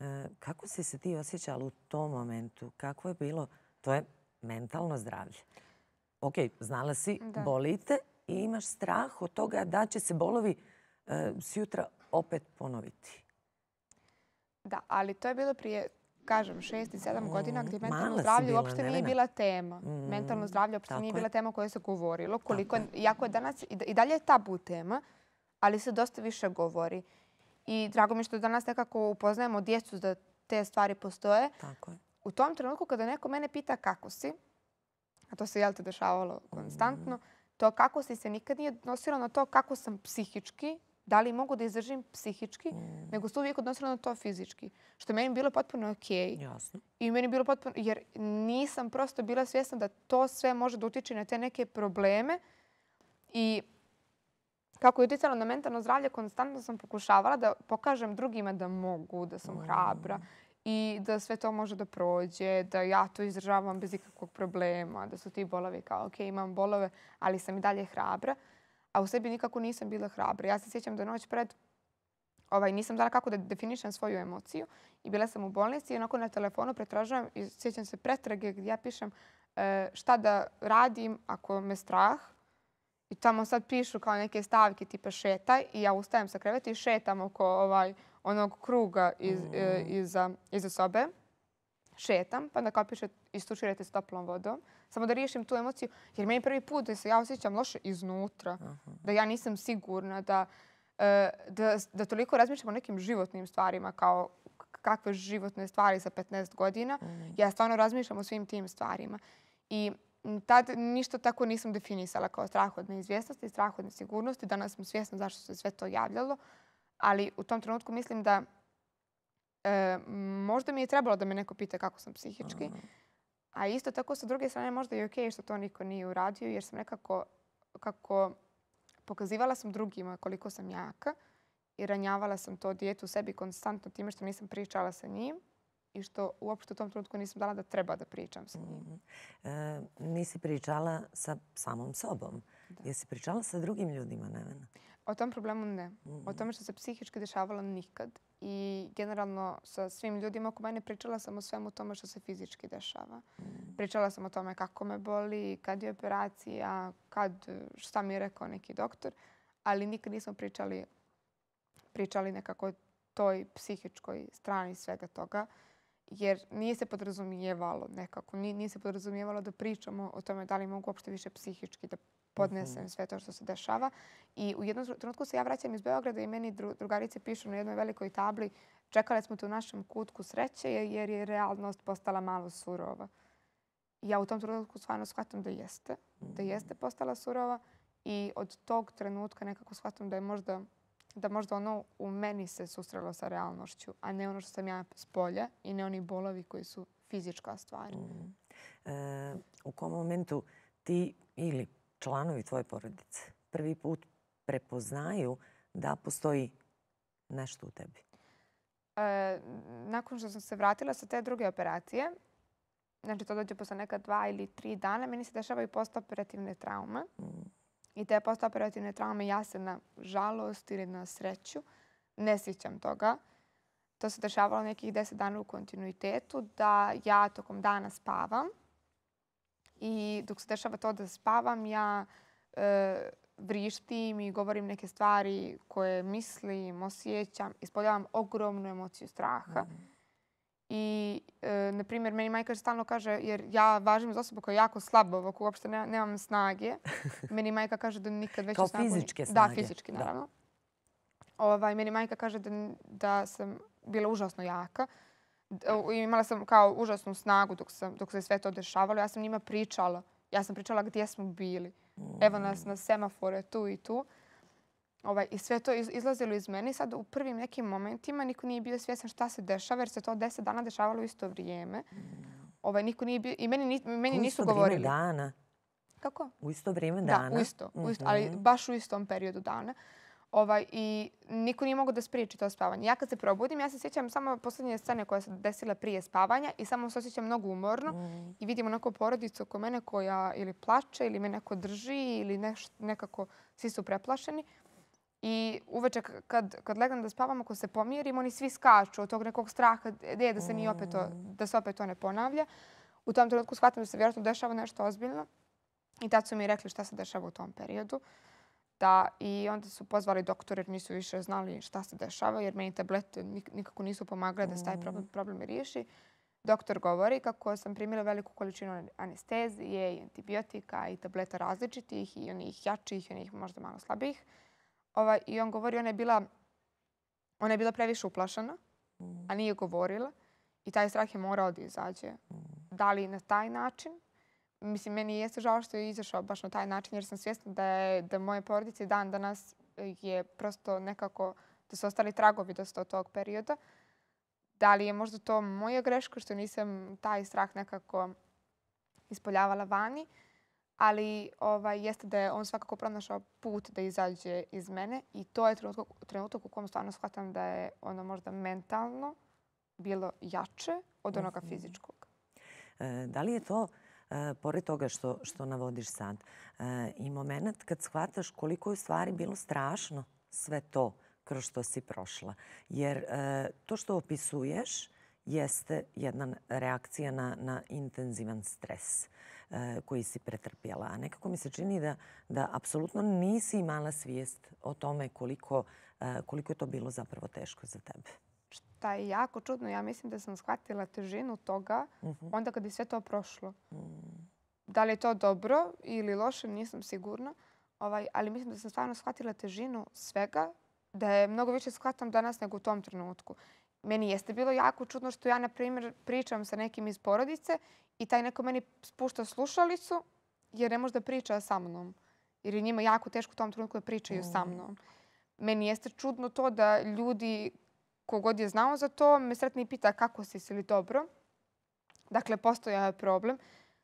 E, kako si se ti osjećala u tom momentu? Kako je bilo? To je mentalno zdravlje. Ok, znala si, da. bolite i imaš strah od toga da će se bolovi e, sjutra opet ponoviti. Da, ali to je bilo prije kažem, šest i sedam godina gdje mm, mentalno zdravlje uopšte nije bila tema. Mentalno zdravlje uopšte nije bila tema o kojoj se govorilo. Iako je danas i dalje je tabu tema, ali se dosta više govori. I drago mi što danas nekako upoznajemo djecu da te stvari postoje. U tom trenutku kada neko mene pita kako si, a to se, jel te, dešavalo mm. konstantno, to kako si se nikad nije odnosilo na to kako sam psihički, da li mogu da izdržim psihički, mm. nego se uvijek odnosila na to fizički. Što je meni bilo potpuno okej. Jasno. I meni bilo potpuno, jer nisam prosto bila svjesna da to sve može da utječe na te neke probleme. I kako je utjecalo na mentalno zdravlje, konstantno sam pokušavala da pokažem drugima da mogu, da sam mm. hrabra i da sve to može da prođe, da ja to izdržavam bez ikakvog problema, da su ti bolovi kao, okej, imam bolove, ali sam i dalje hrabra a u sebi nikako nisam bila hrabra. Ja se sjećam da noć pred ovaj, nisam znala kako da definišem svoju emociju i bila sam u bolnici i onako na telefonu pretražavam i sjećam se pretrage gdje ja pišem e, šta da radim ako me strah. I tamo sad pišu kao neke stavke tipa šetaj i ja ustajem sa kreveta i šetam oko ovaj, onog kruga iz, e, mm. iza, iza sobe. Šetam, pa onda kao piše istuširajte s toplom vodom samo da riješim tu emociju. Jer meni prvi put se ja osjećam loše iznutra, uh -huh. da ja nisam sigurna, da, uh, da, da toliko razmišljam o nekim životnim stvarima kao kakve životne stvari za 15 godina. Uh mhm. -huh. Ja stvarno razmišljam o svim tim stvarima. I tad ništa tako nisam definisala kao strah od neizvjesnosti strah od nesigurnosti. Danas sam svjesna zašto se sve to javljalo. Ali u tom trenutku mislim da E, možda mi je trebalo da me neko pita kako sam psihički. Uh -huh. A isto tako sa druge strane možda je okej okay što to niko nije uradio jer sam nekako kako pokazivala sam drugima koliko sam jaka i ranjavala sam to dijete u sebi konstantno time što nisam pričala sa njim i što uopšte u tom trenutku nisam dala da treba da pričam sa njim. Mhm. E, nisi pričala sa samom sobom. Da. Jesi pričala sa drugim ljudima, Nevena? O tom problemu ne. Mm -hmm. O tome što se psihički dešavalo nikad i generalno sa svim ljudima oko mene pričala sam o svemu tome što se fizički dešava. Mm. Pričala sam o tome kako me boli, kad je operacija, kad, šta mi je rekao neki doktor, ali nikad nismo pričali, pričali nekako o toj psihičkoj strani svega toga, jer nije se podrazumijevalo nekako, nije se podrazumijevalo da pričamo o tome da li mogu uopšte više psihički da podnesem mm -hmm. sve to što se dešava. I u jednom trenutku se ja vraćam iz Beograda i meni dru, drugarice pišu na jednoj velikoj tabli čekale smo tu u našem kutku sreće jer je realnost postala malo surova. Ja u tom trenutku stvarno shvatam da jeste. Mm -hmm. Da mhm. jeste postala surova i od tog trenutka nekako shvatam da je možda da možda ono u meni se susrelo sa realnošću, a ne ono što sam ja s polja i ne oni bolovi koji su fizička stvar. Mm e, u kom momentu ti ili članovi tvoje porodice prvi put prepoznaju da postoji nešto u tebi? E, nakon što sam se vratila sa te druge operacije, znači to dođe posle neka dva ili tri dana, meni se i postoperativne trauma. Mm. I te postoperativne traume ja se na žalost ili na sreću ne sjećam toga. To se dešavalo nekih deset dana u kontinuitetu da ja tokom dana spavam I dok se dešava to da spavam, ja e, vrištim i govorim neke stvari koje mislim, osjećam, ispoljavam ogromnu emociju straha. Mhm. I, e, na primjer, meni majka stalno kaže, jer ja važim za osobu koja je jako slaba, ovako uopšte nemam snage. meni majka kaže da nikad veće snage. Kao fizičke snage. Da, fizički, naravno. Da. Ovaj, meni majka kaže da sam bila užasno jaka imala sam kao užasnu snagu dok, sam, dok se sve to dešavalo. Ja sam njima pričala. Ja sam pričala gdje smo bili. Evo nas na semafore tu i tu. Ovaj, I sve to izlazilo iz mene Sad u prvim nekim momentima niko nije bio svjestan šta se dešava jer se to 10 dana dešavalo isto vrijeme. Ovaj, niko nije bio, I meni, meni nisu govorili. dana? Kako? U isto vrijeme dana? Da, u isto, u isto. Ali mhm. baš u istom periodu dana. Ovaj, I niko nije mogao da spriječi to spavanje. Ja kad se probudim, ja se sjećam samo poslednje scene koja se desila prije spavanja i samo se osjećam mnogo umorno mm. i vidim onako porodicu oko mene koja ili plače ili me neko drži ili nekako svi su preplašeni. I uveče kad, kad legam da spavam, ako se pomjerim, oni svi skaču od tog nekog straha de, da, se ni mm. opet to, da se opet to ne ponavlja. U tom trenutku shvatim da se vjerojatno dešava nešto ozbiljno. I tad su mi rekli šta se dešava u tom periodu. Da, i onda su pozvali doktore jer nisu više znali šta se dešava jer meni tablete nikako nisu pomagale da se taj mm. problem, problem riješi. Doktor govori kako sam primila veliku količinu anestezije i antibiotika i tableta različitih i onih jačih i onih možda malo slabih. Ova, I on govori, ona je bila, ona je bila previše uplašana, mm. a nije govorila i taj strah je morao da izađe. Mm. Da li na taj način mislim, meni jeste žao što je izašao baš na taj način, jer sam svjesna da je da moje porodice dan danas e, je prosto nekako da su ostali tragovi dosta od tog perioda. Da li je možda to moja greška što nisam taj strah nekako ispoljavala vani, ali ovaj, jeste da je on svakako pronašao put da izađe iz mene i to je trenutak, trenutak u kojem stvarno shvatam da je ono možda mentalno bilo jače od onoga mhm. fizičkog. E, da li je to uh, E, pored toga što, što navodiš sad, e, i moment kad shvataš koliko je u stvari bilo strašno sve to kroz što si prošla. Jer e, to što opisuješ jeste jedna reakcija na, na intenzivan stres koji si pretrpjela. A nekako mi se čini da, da apsolutno nisi imala svijest o tome koliko, koliko je to bilo zapravo teško za tebe zaista jako čudno. Ja mislim da sam shvatila težinu toga mhm. onda kada je sve to prošlo. Mm. Da li je to dobro ili loše, nisam sigurna. Ovaj, ali mislim da sam stvarno shvatila težinu svega, da je mnogo više shvatam danas nego u tom trenutku. Meni jeste bilo jako čudno što ja, na primjer, pričam sa nekim iz porodice i taj neko meni spušta slušalicu jer ne može da priča sa mnom. Jer je njima jako teško u tom trenutku da pričaju sa mhm. mnom. Meni jeste čudno to da ljudi kogod je znao za to, me sretni pita kako si, si li dobro. Dakle, postoja ovaj je problem.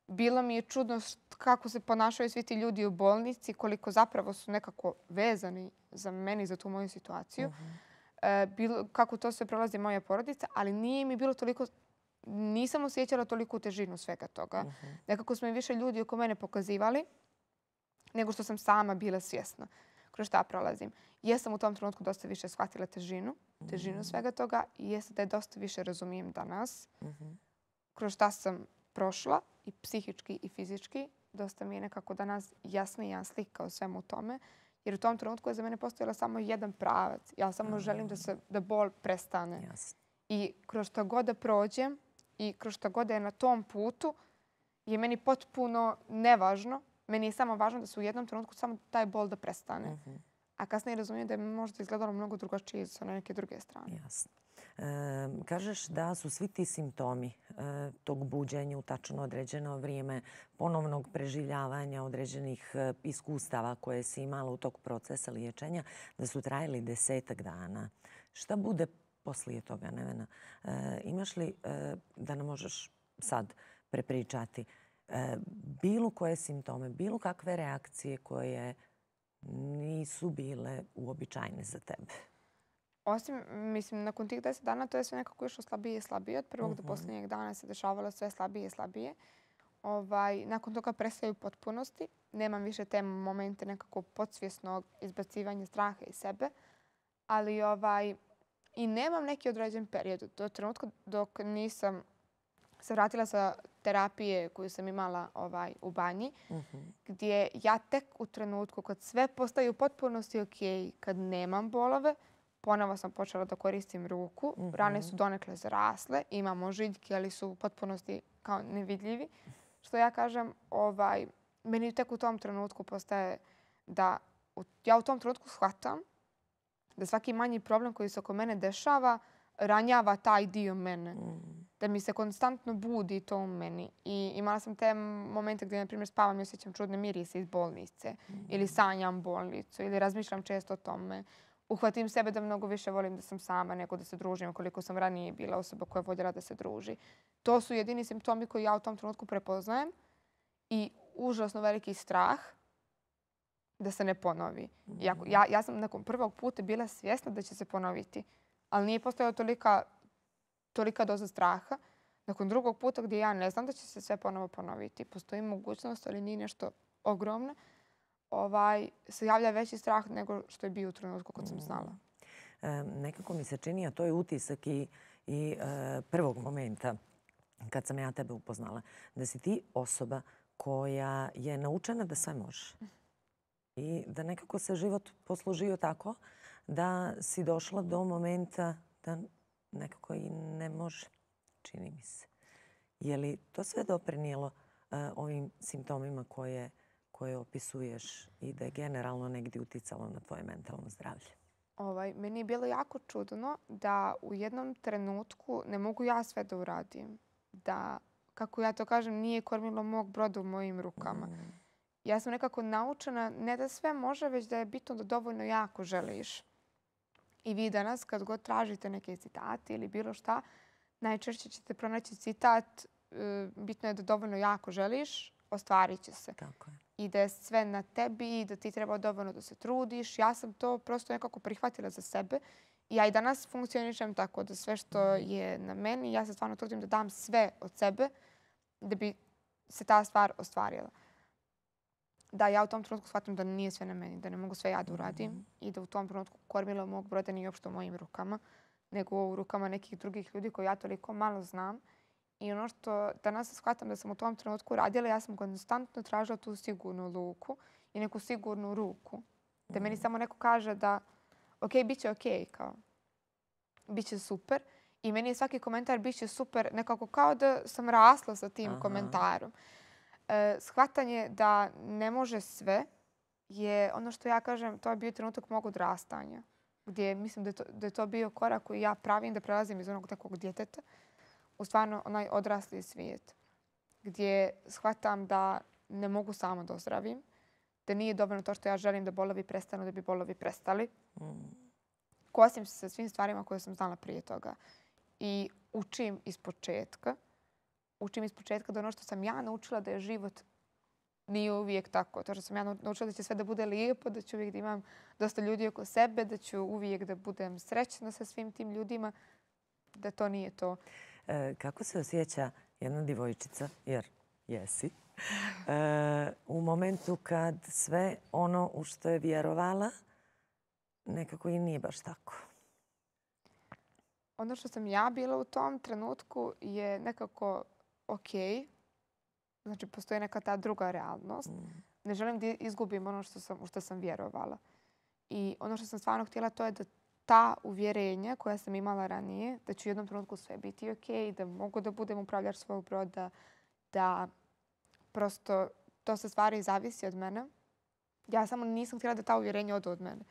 Bilo mi je čudno kako se ponašaju svi ti ljudi u bolnici, koliko zapravo su nekako vezani za meni, za tu moju situaciju. Uh mhm. -huh. e, bilo, kako to sve prolazi moja porodica, ali nije mi bilo toliko nisam osjećala toliku težinu svega toga. Uh mhm. -huh. Nekako smo i više ljudi oko mene pokazivali nego što sam sama bila svjesna. Uh kroz šta prolazim. Jesam u tom trenutku dosta više shvatila težinu, težinu mhm. svega toga i jesam da je dosta više razumijem danas mhm. kroz šta sam prošla i psihički i fizički. Dosta mi je nekako danas jasnija slika o svemu tome. Jer u tom trenutku je za mene postojala samo jedan pravac. Ja samo mhm. želim da, se, da bol prestane. I kroz što god da prođem i kroz što god da je na tom putu, je meni potpuno nevažno meni je samo važno da se u jednom trenutku samo taj bol da prestane. Mm -hmm. A kasnije razumijem da je možda izgledalo mnogo drugačije iz neke druge strane. Jasno. E, kažeš da su svi ti simptomi e, tog buđenja u tačno određeno vrijeme, ponovnog preživljavanja određenih e, iskustava koje si imala u toku procesa liječenja, da su trajili desetak dana. Šta bude poslije toga, Nevena? E, imaš li e, da ne možeš sad prepričati bilo koje simptome, bilo kakve reakcije koje nisu bile uobičajne za tebe. Osim, mislim, nakon tih deset dana to je sve nekako išlo slabije i slabije. Od prvog uh -huh. do mhm. posljednjeg dana se dešavalo sve slabije i slabije. Ovaj, nakon toga prestaju potpunosti. Nemam više te momente nekako podsvjesnog izbacivanja straha iz sebe. Ali ovaj, i nemam neki određen period. Do trenutka dok nisam se vratila sa terapije koju sam imala ovaj u banji, uh mhm. -huh. gdje ja tek u trenutku kad sve postaje u potpunosti ok, kad nemam bolove, ponovo sam počela da koristim ruku. Uh mhm. -huh. Rane su donekle zarasle, imamo žiljke, ali su u potpunosti kao nevidljivi. Što ja kažem, ovaj, meni tek u tom trenutku postaje da u, ja u tom trenutku shvatam da svaki manji problem koji se oko mene dešava ranjava taj dio mene. Uh mhm. -huh da mi se konstantno budi to u meni. I imala sam te momente gdje, na primjer, spavam i osjećam čudne mirise iz bolnice mm -hmm. ili sanjam bolnicu ili razmišljam često o tome. Uhvatim sebe da mnogo više volim da sam sama nego da se družim koliko sam ranije bila osoba koja je voljela da se druži. To su jedini simptomi koji ja u tom trenutku prepoznajem i užasno veliki strah da se ne ponovi. Ja, mhm. ja, ja sam nakon prvog puta bila svjesna da će se ponoviti, ali nije postojao tolika tolika doza straha. Nakon drugog puta gdje ja ne znam da će se sve ponovo ponoviti. Postoji mogućnost, ali nije nešto ogromno. Ovaj, se javlja veći strah nego što je bio u trenutku kod sam mm. znala. E, nekako mi se čini, a to je utisak i, i e, prvog momenta kad sam ja tebe upoznala, da si ti osoba koja je naučena da sve može. I da nekako se život poslužio tako da si došla do momenta da nekako i ne može, čini mi se. Je li to sve doprinijelo e, ovim simptomima koje, koje opisuješ i da je generalno negdje uticalo na tvoje mentalno zdravlje? Ovaj, meni je bilo jako čudno da u jednom trenutku ne mogu ja sve da uradim. Da, kako ja to kažem, nije kormilo mog broda u mojim rukama. Mm. Ja sam nekako naučena ne da sve može, već da je bitno da dovoljno jako želiš. Mm. I vi danas kad god tražite neke citate ili bilo šta, najčešće ćete pronaći citat e, bitno je da dovoljno jako želiš, ostvarit će se. Tako je. I da je sve na tebi i da ti treba dovoljno da se trudiš. Ja sam to prosto nekako prihvatila za sebe. Ja i danas funkcionišem tako da sve što mhm. je na meni, ja se stvarno trudim da dam sve od sebe da bi se ta stvar ostvarila da ja u tom trenutku shvatim da nije sve na meni, da ne mogu sve ja da uradim mm -hmm. i da u tom trenutku kormilo mog broda nije uopšte u mojim rukama, nego u rukama nekih drugih ljudi koji ja toliko malo znam. I ono što danas shvatam da sam u tom trenutku radila, ja sam konstantno tražila tu sigurnu luku i neku sigurnu ruku. Da meni mhm. samo neko kaže da ok, bit će ok, kao, bit će super. I meni je svaki komentar bit će super nekako kao da sam rasla sa tim Aha. komentarom. E, shvatanje da ne može sve je ono što ja kažem, to je bio trenutak mog odrastanja. Gdje mislim da je, to, da je to bio korak koji ja pravim da prelazim iz onog takvog djeteta u stvarno onaj odrasli svijet. Gdje shvatam da ne mogu samo da ozdravim. Da nije dovoljno to što ja želim da bolovi prestanu, da bi bolovi prestali. Mm. Kosim se sa svim stvarima koje sam znala prije toga. I učim iz početka učim iz početka da ono što sam ja naučila da je život nije uvijek tako. To što sam ja naučila da će sve da bude lijepo, da ću uvijek da imam dosta ljudi oko sebe, da ću uvijek da budem srećna sa svim tim ljudima, da to nije to. E, kako se osjeća jedna divojčica, jer jesi, e, u momentu kad sve ono u što je vjerovala nekako i nije baš tako? Ono što sam ja bila u tom trenutku je nekako ok, znači postoji neka ta druga realnost. Mm. Ne želim da izgubim ono što sam, u što sam vjerovala. I ono što sam stvarno htjela to je da ta uvjerenja koja sam imala ranije, da ću u jednom trenutku sve biti ok, da mogu da budem upravljač svog broda, da prosto to se stvari zavisi od mene. Ja samo nisam htjela da ta uvjerenja odu od mene.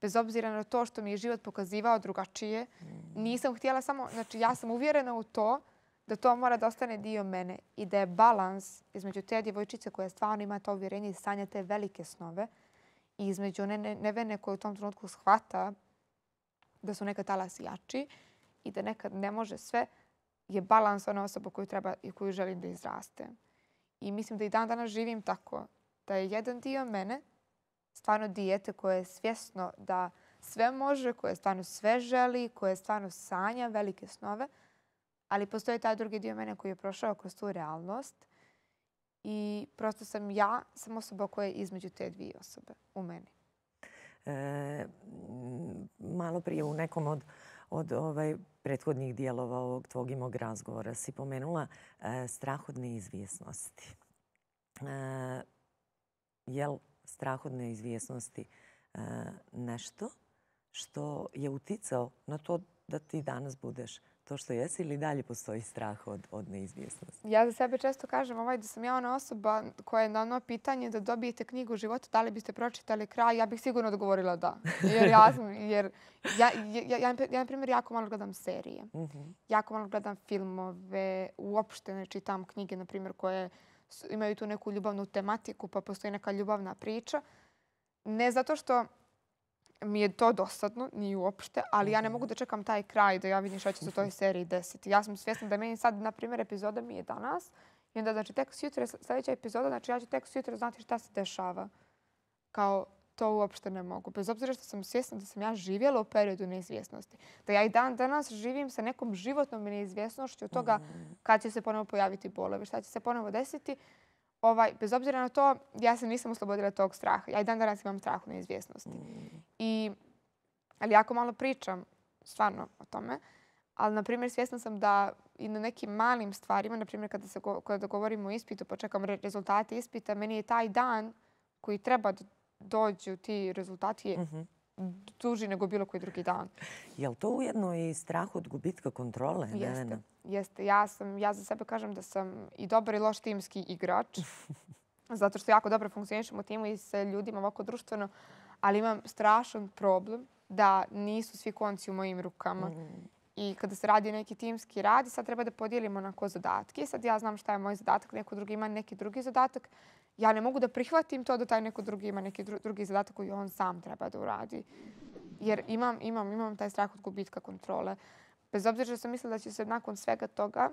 Bez obzira na to što mi je život pokazivao drugačije, mm. nisam htjela samo, znači ja sam uvjerena u to, da to mora da ostane dio mene i da je balans između te djevojčice koja stvarno ima to uvjerenje i sanja te velike snove i između ne, ne, nevene koja u tom trenutku shvata da su nekad talas jači i da nekad ne može sve, je balans ona osoba koju treba i koju želim da izraste. I mislim da i dan danas živim tako da je jedan dio mene stvarno dijete koje je svjesno da sve može, koje stvarno sve želi, koje stvarno sanja velike snove, ali postoje taj drugi dio mene koji je prošao kroz tu realnost i prosto sam ja sam osoba koja je između te dvije osobe u meni. E, malo prije u nekom od, od ovaj prethodnih dijelova ovog tvog i razgovora si pomenula e, strah od neizvjesnosti. E, je li strah od neizvjesnosti e, nešto što je uticao na to da ti danas budeš to što jesi ili dalje postoji strah od od neizvjesnosti? Ja za sebe često kažem ovaj, da sam ja ona osoba koja je na ono pitanje da dobijete knjigu u životu, da li biste pročitali kraj, ja bih sigurno odgovorila da. Jer ja, sam, jer ja, ja, ja, na primjer, jako malo gledam serije, mhm. jako malo gledam filmove, uopšte ne čitam knjige na primjer, koje imaju tu neku ljubavnu tematiku pa postoji neka ljubavna priča. Ne zato što mi je to dosadno, ni uopšte, ali ja ne mhm. mogu da čekam taj kraj da ja vidim što će se u toj seriji desiti. Ja sam svjesna da meni sad, na primjer, epizoda mi je danas i onda, znači, tek sutra je sljedeća epizoda, znači ja ću tek sutra znati šta se dešava. Kao, to uopšte ne mogu. Bez obzira što sam svjesna da sam ja živjela u periodu neizvjesnosti. Da ja i dan danas živim sa nekom životnom neizvjesnošću toga mhm. kad će se ponovo pojaviti bolovi, šta će se ponovo desiti ovaj, bez obzira na to, ja se nisam oslobodila tog straha. Ja i dan danas imam strahu na izvjesnosti. Mm. I, ali jako malo pričam stvarno o tome. Ali, na primjer, svjesna sam da i na nekim malim stvarima, na primjer, kada, se, kada govorimo o ispitu, počekam pa re rezultate ispita, meni je taj dan koji treba da dođu ti rezultati mm -hmm duži nego bilo koji drugi dan. Je li to ujedno i strah od gubitka kontrole? Jeste. jeste. Ja, sam, ja za sebe kažem da sam i dobar i loš timski igrač. zato što jako dobro funkcionišem u timu i sa ljudima ovako društveno, ali imam strašan problem da nisu svi konci u mojim rukama. Mm. I kada se radi neki timski rad sad treba da podijelimo na ko zadatke. Sad ja znam šta je moj zadatak, neko drugi ima neki drugi zadatak ja ne mogu da prihvatim to da taj neko drugi ima neki dru drugi zadatak koji on sam treba da uradi. Jer imam, imam, imam taj strah od gubitka kontrole. Bez obzira što sam mislila da će se nakon svega toga,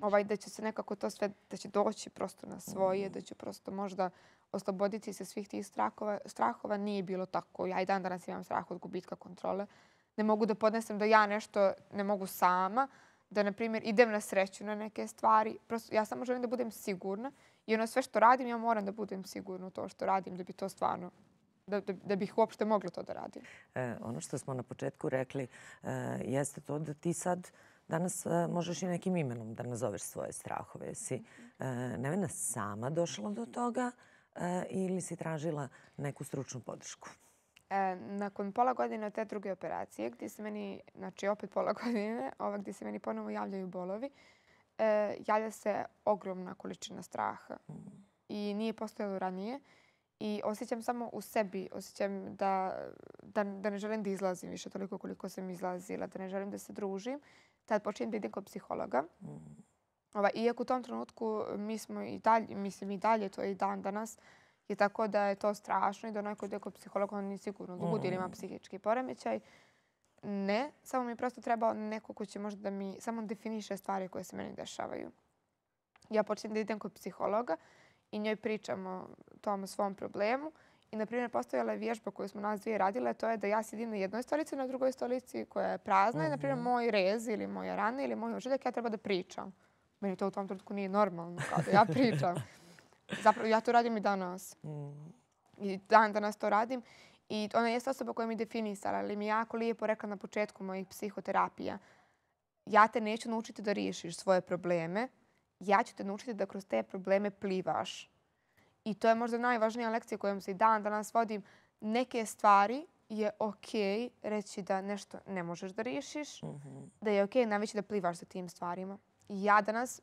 ovaj, da će se nekako to sve, da će doći prosto na svoje, da će prosto možda osloboditi se svih tih strahova, strahova nije bilo tako. Ja i dan danas imam strah od gubitka kontrole. Ne mogu da podnesem da ja nešto ne mogu sama, da, na primjer, idem na sreću na neke stvari. Prosto, ja samo želim da budem sigurna I ono sve što radim, ja moram da budem sigurna u to što radim, da bi to stvarno Da, da, da bih uopšte mogla to da radim. E, ono što smo na početku rekli e, jeste to da ti sad danas e, možeš i nekim imenom da nazoveš svoje strahove. Jesi e, Nevena sama došla do toga e, ili si tražila neku stručnu podršku? E, nakon pola godine te druge operacije, gdje se meni, znači opet pola godine, ova gdje se meni ponovo javljaju bolovi, E, javlja se ogromna količina straha. I nije postojalo ranije. I osjećam samo u sebi, osjećam da, da, da ne želim da izlazim više toliko koliko sam izlazila, da ne želim da se družim. Tad počinjem da idem kod psihologa. Ova, iako u tom trenutku mi smo i dalje, mislim i dalje, to je i dan danas, je tako da je to strašno i da onaj koji ide kod psihologa, on nije sigurno dugud ili ima psihički poremećaj ne, samo mi je prosto trebao neko ko će možda da mi samo definiše stvari koje se meni dešavaju. Ja počnem da idem kod psihologa i njoj pričam o tom svom problemu i, na primjer, postojala je vježba koju smo nas dvije radile, to je da ja sjedim na jednoj stolici, na drugoj stolici koja je prazna uh -huh. i, na primjer, mhm. moj rez ili moja rana ili moj ožiljak, ja treba da pričam. Meni to u tom trenutku nije normalno kada ja pričam. Zapravo, ja to radim i danas. Mm. I dan danas to radim. I ona je osoba koja mi definisala, ali mi jako lijepo rekla na početku mojih psihoterapija. Ja te neću naučiti da riješiš svoje probleme, ja ću te naučiti da kroz te probleme plivaš. I to je možda najvažnija lekcija kojom se i dan danas vodim. Neke stvari je ok reći da nešto ne možeš da riješiš, mm -hmm. da je ok navići da plivaš sa tim stvarima. I ja danas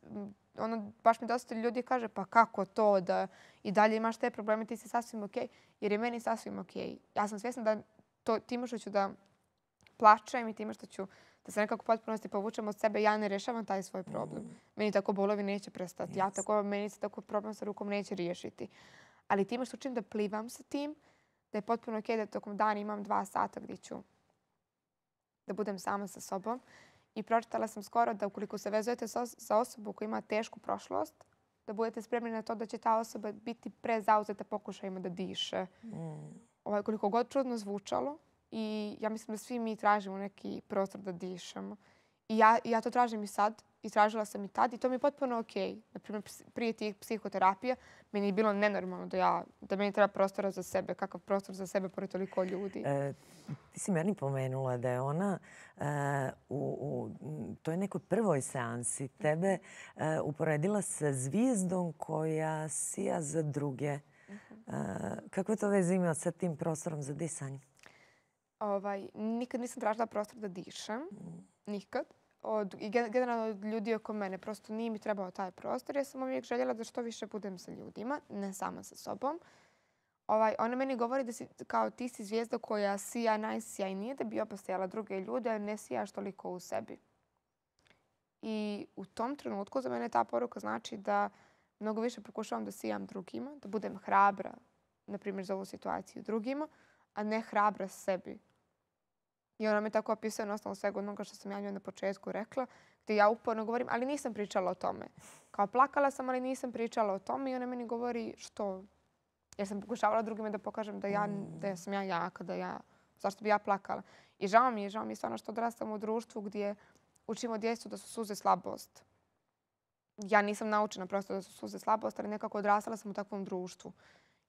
ono, baš mi dosta ljudi kaže pa kako to da i dalje imaš te probleme, ti si sasvim okej. jer je meni sasvim okej. Ja sam svjesna da to, time što ću da plaćam i time što ću da se nekako potpuno se povučem od sebe, ja ne rješavam taj svoj problem. Mm. Meni tako bolovi neće prestati. Yes. Ja tako, meni se tako problem sa rukom neće riješiti. Ali time što učim da plivam sa tim, da je potpuno okej da tokom dana imam dva sata gdje ću da budem sama sa sobom i pročitala sam skoro da ukoliko se vezujete sa osobu koja ima tešku prošlost, da budete spremni na to da će ta osoba biti prezauzeta pokušajima da diše. Mm. Ovaj, koliko god čudno zvučalo i ja mislim da svi mi tražimo neki prostor da dišemo. I ja, ja to tražim i sad, istražila sam i tad i to mi je potpuno ok. Naprimjer, prije tih psihoterapija meni je bilo nenormalno da, ja, da meni treba prostora za sebe. Kakav prostor za sebe pored toliko ljudi? E, ti si meni pomenula da je ona e, u, u toj nekoj prvoj seansi tebe e, uporedila sa zvijezdom koja sija za druge. Mhm. E, kako je to veze imao sa tim prostorom za disanje? Ovaj, nikad nisam tražila prostor da dišem. Mm. Nikad od, i generalno od ljudi oko mene. Prosto nije mi trebao taj prostor. Ja sam uvijek željela da što više budem sa ljudima, ne samo sa sobom. Ovaj, ona meni govori da si kao ti si zvijezda koja sija najsjajnije da bi opastajala druge ljude, a ne sijaš toliko u sebi. I u tom trenutku za mene ta poruka znači da mnogo više pokušavam da sijam drugima, da budem hrabra, na primjer, za ovu situaciju drugima, a ne hrabra sebi. I ona me tako opisuje na osnovu svega onoga što sam ja njoj na početku rekla, gdje ja uporno govorim, ali nisam pričala o tome. Kao plakala sam, ali nisam pričala o tome i ona meni govori što... Ja sam pokušavala drugima da pokažem da, ja, da mm. sam ja jaka, da ja... Zašto bi ja plakala? I žao mi je, žao mi je stvarno što odrastam u društvu gdje učimo djecu da su suze slabost. Ja nisam naučena prosto da su suze slabost, ali nekako odrastala sam u takvom društvu.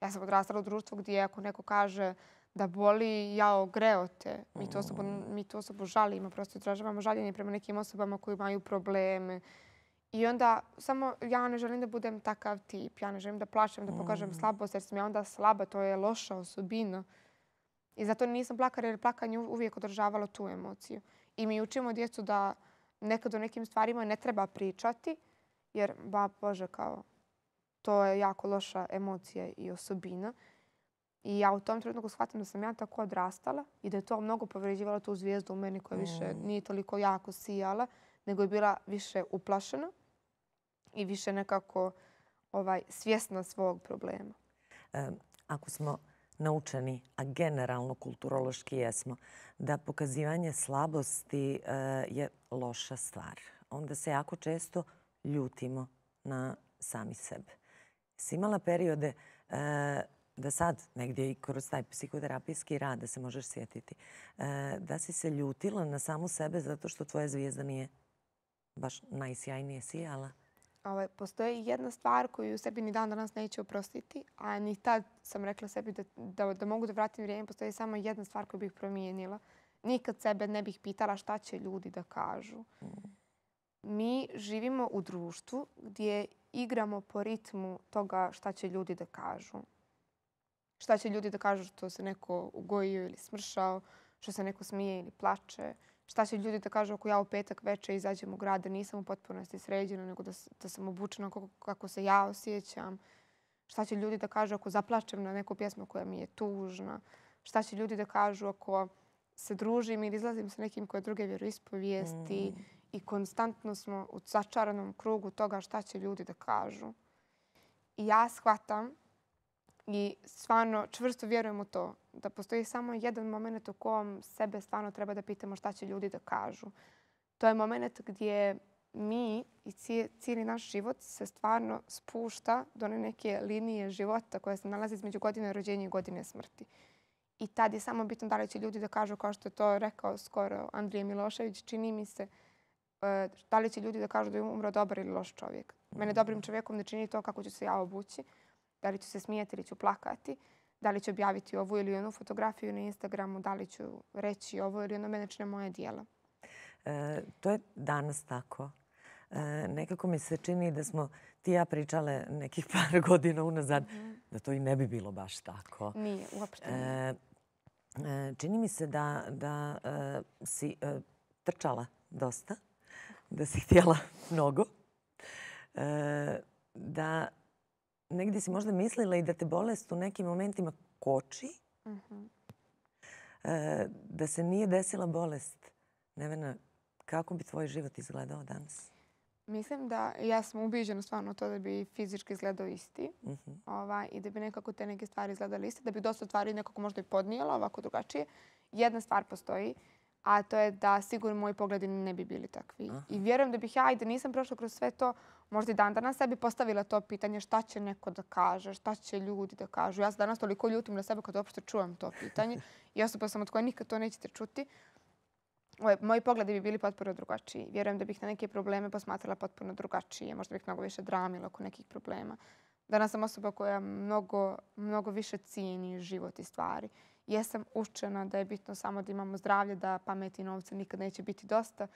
Ja sam odrastala u društvu gdje ako neko kaže da boli ja greo te. Mi tu osobu, mm. mi tu osobu žalimo, prosto izražavamo žaljenje prema nekim osobama koji imaju probleme. I onda samo ja ne želim da budem takav tip, ja ne želim da plaćam, da pokažem mm. slabost jer sam ja onda slaba, to je loša osobina. I zato nisam plakala jer plakanje uvijek održavalo tu emociju. I mi učimo djecu da nekad o nekim stvarima ne treba pričati jer, ba Bože, kao, to je jako loša emocija i osobina. I ja u tom trenutku shvatim da sam ja tako odrastala i da je to mnogo povređivalo tu zvijezdu u meni koja više mm. nije toliko jako sijala, nego je bila više uplašena i više nekako ovaj svjesna svog problema. E, ako smo naučeni, a generalno kulturološki jesmo, da pokazivanje slabosti e, je loša stvar, onda se jako često ljutimo na sami sebe. Si imala periode e, da sad negdje i kroz taj psihoterapijski rad da se možeš sjetiti, e, da si se ljutila na samu sebe zato što tvoja zvijezda nije baš najsjajnije sijala? Ovaj, postoji jedna stvar koju u sebi ni dan danas neće oprostiti, a ni tad sam rekla sebi da, da, da mogu da vratim vrijeme, postoji samo jedna stvar koju bih promijenila. Nikad sebe ne bih pitala šta će ljudi da kažu. Mm. Mi živimo u društvu gdje igramo po ritmu toga šta će ljudi da kažu šta će ljudi da kažu što se neko ugojio ili smršao, što se neko smije ili plače. Šta će ljudi da kažu ako ja u petak večer izađem u grad da nisam u potpunosti sređena, nego da, da sam obučena kako, kako se ja osjećam. Šta će ljudi da kažu ako zaplačem na neku pjesmu koja mi je tužna. Šta će ljudi da kažu ako se družim ili izlazim sa nekim koje druge vjeroispovijesti mm. i konstantno smo u začaranom krugu toga šta će ljudi da kažu. I ja shvatam I stvarno čvrsto vjerujem u to da postoji samo jedan moment u kojem sebe stvarno treba da pitamo šta će ljudi da kažu. To je moment gdje mi i cijeli naš život se stvarno spušta do neke linije života koja se nalazi između godine rođenja i godine smrti. I tad je samo bitno da li će ljudi da kažu, kao što je to rekao skoro Andrije Milošević, čini mi se, e, da li će ljudi da kažu da je umro dobar ili loš čovjek. Mene dobrim čovjekom ne čini to kako ću se ja obući da li ću se smijeti ili ću plakati, da li ću objaviti ovu ili onu fotografiju na Instagramu, da li ću reći ovo ili ono menečne moje dijela. E, to je danas tako. E, nekako mi se čini da smo ti ja pričale nekih par godina unazad, mm. da to i ne bi bilo baš tako. Nije, uopšte nije. E, e, čini mi se da, da e, si e, trčala dosta, da si htjela mnogo, e, da negdje si možda mislila i da te bolest u nekim momentima koči, mhm. e, da se nije desila bolest, Nevena, kako bi tvoj život izgledao danas? Mislim da ja sam ubiđena stvarno to da bi fizički izgledao isti mhm. i da bi nekako te neke stvari izgledali isti, da bi dosta stvari nekako možda i podnijela ovako drugačije. Jedna stvar postoji, a to je da sigurno moji pogledi ne bi bili takvi. I vjerujem da bih ja i da nisam prošla kroz sve to možda i dan danas sebi postavila to pitanje šta će neko da kaže, šta će ljudi da kažu. Ja se danas toliko ljutim na sebe kad uopšte čuvam to pitanje i osoba sam od koje nikad to nećete čuti. Ove, moji pogledi bi bili potpuno drugačiji. Vjerujem da bih na neke probleme posmatrala potpuno drugačije. Možda bih mnogo više dramila oko nekih problema. Danas sam osoba koja mnogo, mnogo više cijeni život i stvari. Jesam učena da je bitno samo da imamo zdravlje, da pameti i novca nikad neće biti dosta,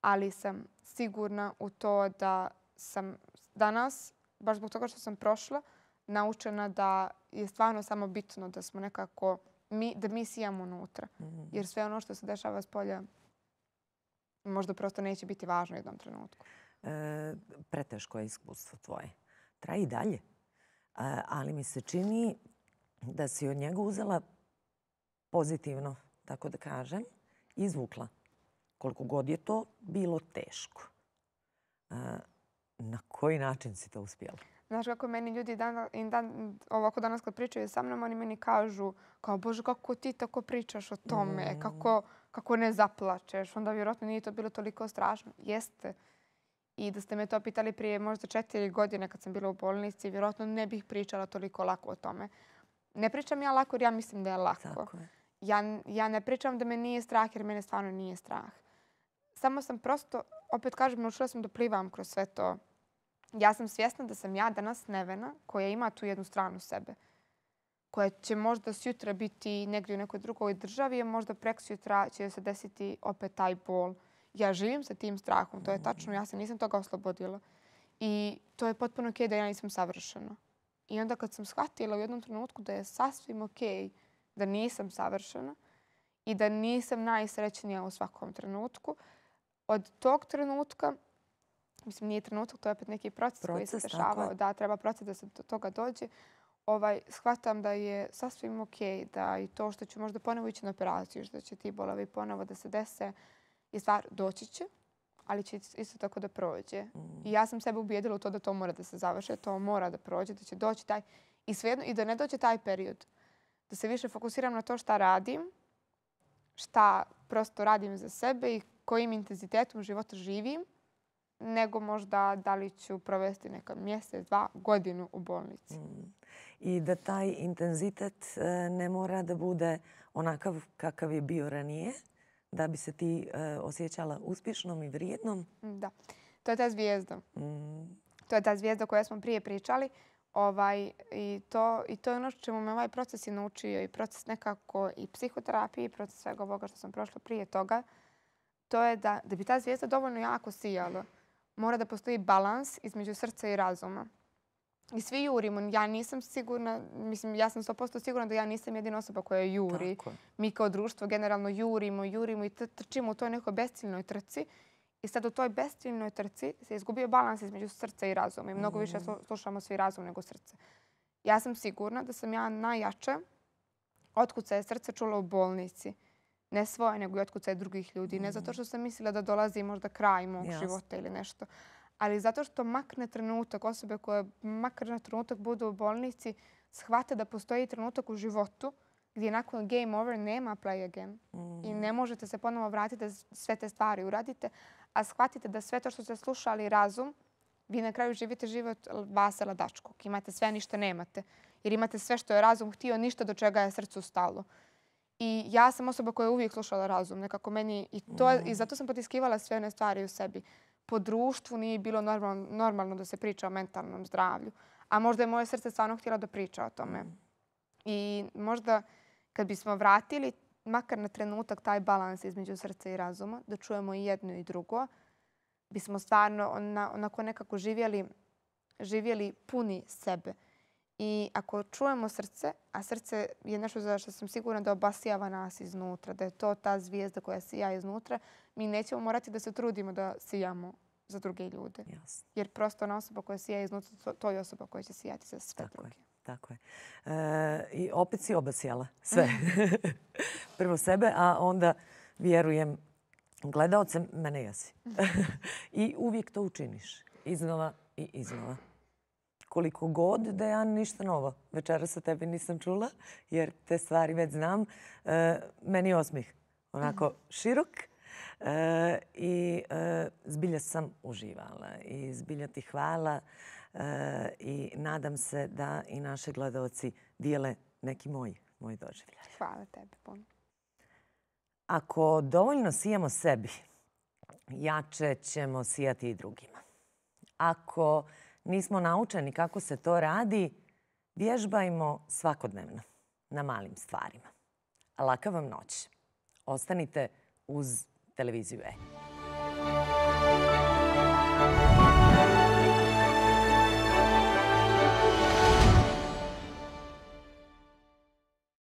ali sam sigurna u to da sam danas, baš zbog toga što sam prošla, naučena da je stvarno samo bitno da smo nekako, mi, da mi sijamo unutra. Mm -hmm. Jer sve ono što se dešava s polja možda prosto neće biti važno u jednom trenutku. E, preteško je iskustvo tvoje. Traji dalje. E, ali mi se čini da si od njega uzela pozitivno, tako da kažem, izvukla koliko god je to bilo teško. E, na koji način si to uspjela? Znaš kako meni ljudi dan, in dan, ovako danas kad pričaju sa mnom, oni meni kažu kao Bože kako ti tako pričaš o tome, mm. kako, kako ne zaplačeš. Onda vjerojatno nije to bilo toliko strašno. Jeste. I da ste me to pitali prije možda četiri godine kad sam bila u bolnici, vjerojatno ne bih pričala toliko lako o tome. Ne pričam ja lako jer ja mislim da je lako. Tako Ja, ja ne pričam da me nije strah jer mene stvarno nije strah. Samo sam prosto, opet kažem, naučila sam da plivam kroz sve to ja sam svjesna da sam ja danas Nevena koja ima tu jednu stranu sebe koja će možda sutra biti negdje u nekoj drugoj državi, a možda prek sutra će se desiti opet taj bol. Ja živim sa tim strahom, to je tačno. Ja se nisam toga oslobodila. I to je potpuno okej okay da ja nisam savršena. I onda kad sam shvatila u jednom trenutku da je sasvim okej okay da nisam savršena i da nisam najsrećenija u svakom trenutku, od tog trenutka mislim, nije trenutak, to je opet neki proces, koji se dešavao. Da, treba proces da se do toga dođe. Ovaj, shvatam da je sasvim ok da i to što će možda ponovo ići na operaciju, što će ti bolovi ponovo da se dese, je stvar doći će, ali će isto tako da prođe. Mm. I ja sam sebe ubijedila u to da to mora da se završe, to mora da prođe, da će doći taj... I, svejedno, i da ne dođe taj period, da se više fokusiram na to šta radim, šta prosto radim za sebe i kojim intenzitetom života živim, nego možda da li ću provesti neka mjesec, dva godinu u bolnici. Mm. I da taj intenzitet e, ne mora da bude onakav kakav je bio ranije, da bi se ti e, osjećala uspješnom i vrijednom. Da, to je ta zvijezda. Mm. To je ta zvijezda koju smo prije pričali. Ovaj, i, to, I to je ono čemu me ovaj proces i naučio i proces nekako i psihoterapije i proces svega ovoga što sam prošla prije toga. To je da, da bi ta zvijezda dovoljno jako sijala mora da postoji balans između srca i razuma. I svi jurimo. Ja nisam sigurna, mislim, ja sam 100% sigurna da ja nisam jedina osoba koja juri. Tako. Mi kao društvo generalno jurimo, jurimo i trčimo u toj nekoj besciljnoj trci. I sad u toj besciljnoj trci se izgubio balans između srca i razuma. I mnogo mm. više slušamo svi razum nego srce. Ja sam sigurna da sam ja najjače, otkud se je srce čulo u bolnici ne svoje, nego i otkud sve drugih ljudi. Ne zato mm. što sam mislila da dolazi možda kraj mog života ili nešto. Ali zato što makne trenutak, osobe koje makar na trenutak budu u bolnici, shvate da postoji trenutak u životu gdje nakon game over nema play again. I mm. ne možete se ponovo vratiti da sve te stvari uradite, a shvatite da sve to što ste slušali razum, vi na kraju živite život Vasa Ladačkog. Imate sve, ništa nemate. Jer imate sve što je razum htio, ništa do čega je srcu stalo. I ja sam osoba koja je uvijek slušala razum. Nekako meni i, to, mm. I zato sam potiskivala sve one stvari u sebi. Po društvu nije bilo normal, normalno da se priča o mentalnom zdravlju. A možda je moje srce stvarno htjela da priča o tome. Mm. I možda kad bismo vratili makar na trenutak taj balans između srca i razuma, da čujemo i jedno i drugo, bismo stvarno onako nekako živjeli, živjeli puni sebe. I ako čujemo srce, a srce je nešto za što sam sigurna da obasijava nas iznutra, da je to ta zvijezda koja sija iznutra, mi nećemo morati da se trudimo da sijamo za druge ljude. Jasne. Jer prosto ona osoba koja sija iznutra, to je osoba koja će sijati za sve tako druge. Je, tako je. E, I opet si obasijala sve. Mhm. Prvo sebe, a onda vjerujem gledaocem, mene jesi. Mhm. I uvijek to učiniš. Iznova i iznova koliko god da ja ništa novo večera sa tebi nisam čula, jer te stvari već znam, e, meni je osmih onako širok e, i e, zbilja sam uživala i zbilja ti hvala i nadam se da i naše gledalci dijele neki moji moj doživljaj. Hvala tebe puno. Ako dovoljno sijemo sebi, jače ćemo sijati i drugima. Ako nismo naučeni kako se to radi, vježbajmo svakodnevno na malim stvarima. Laka vam noć. Ostanite uz televiziju E.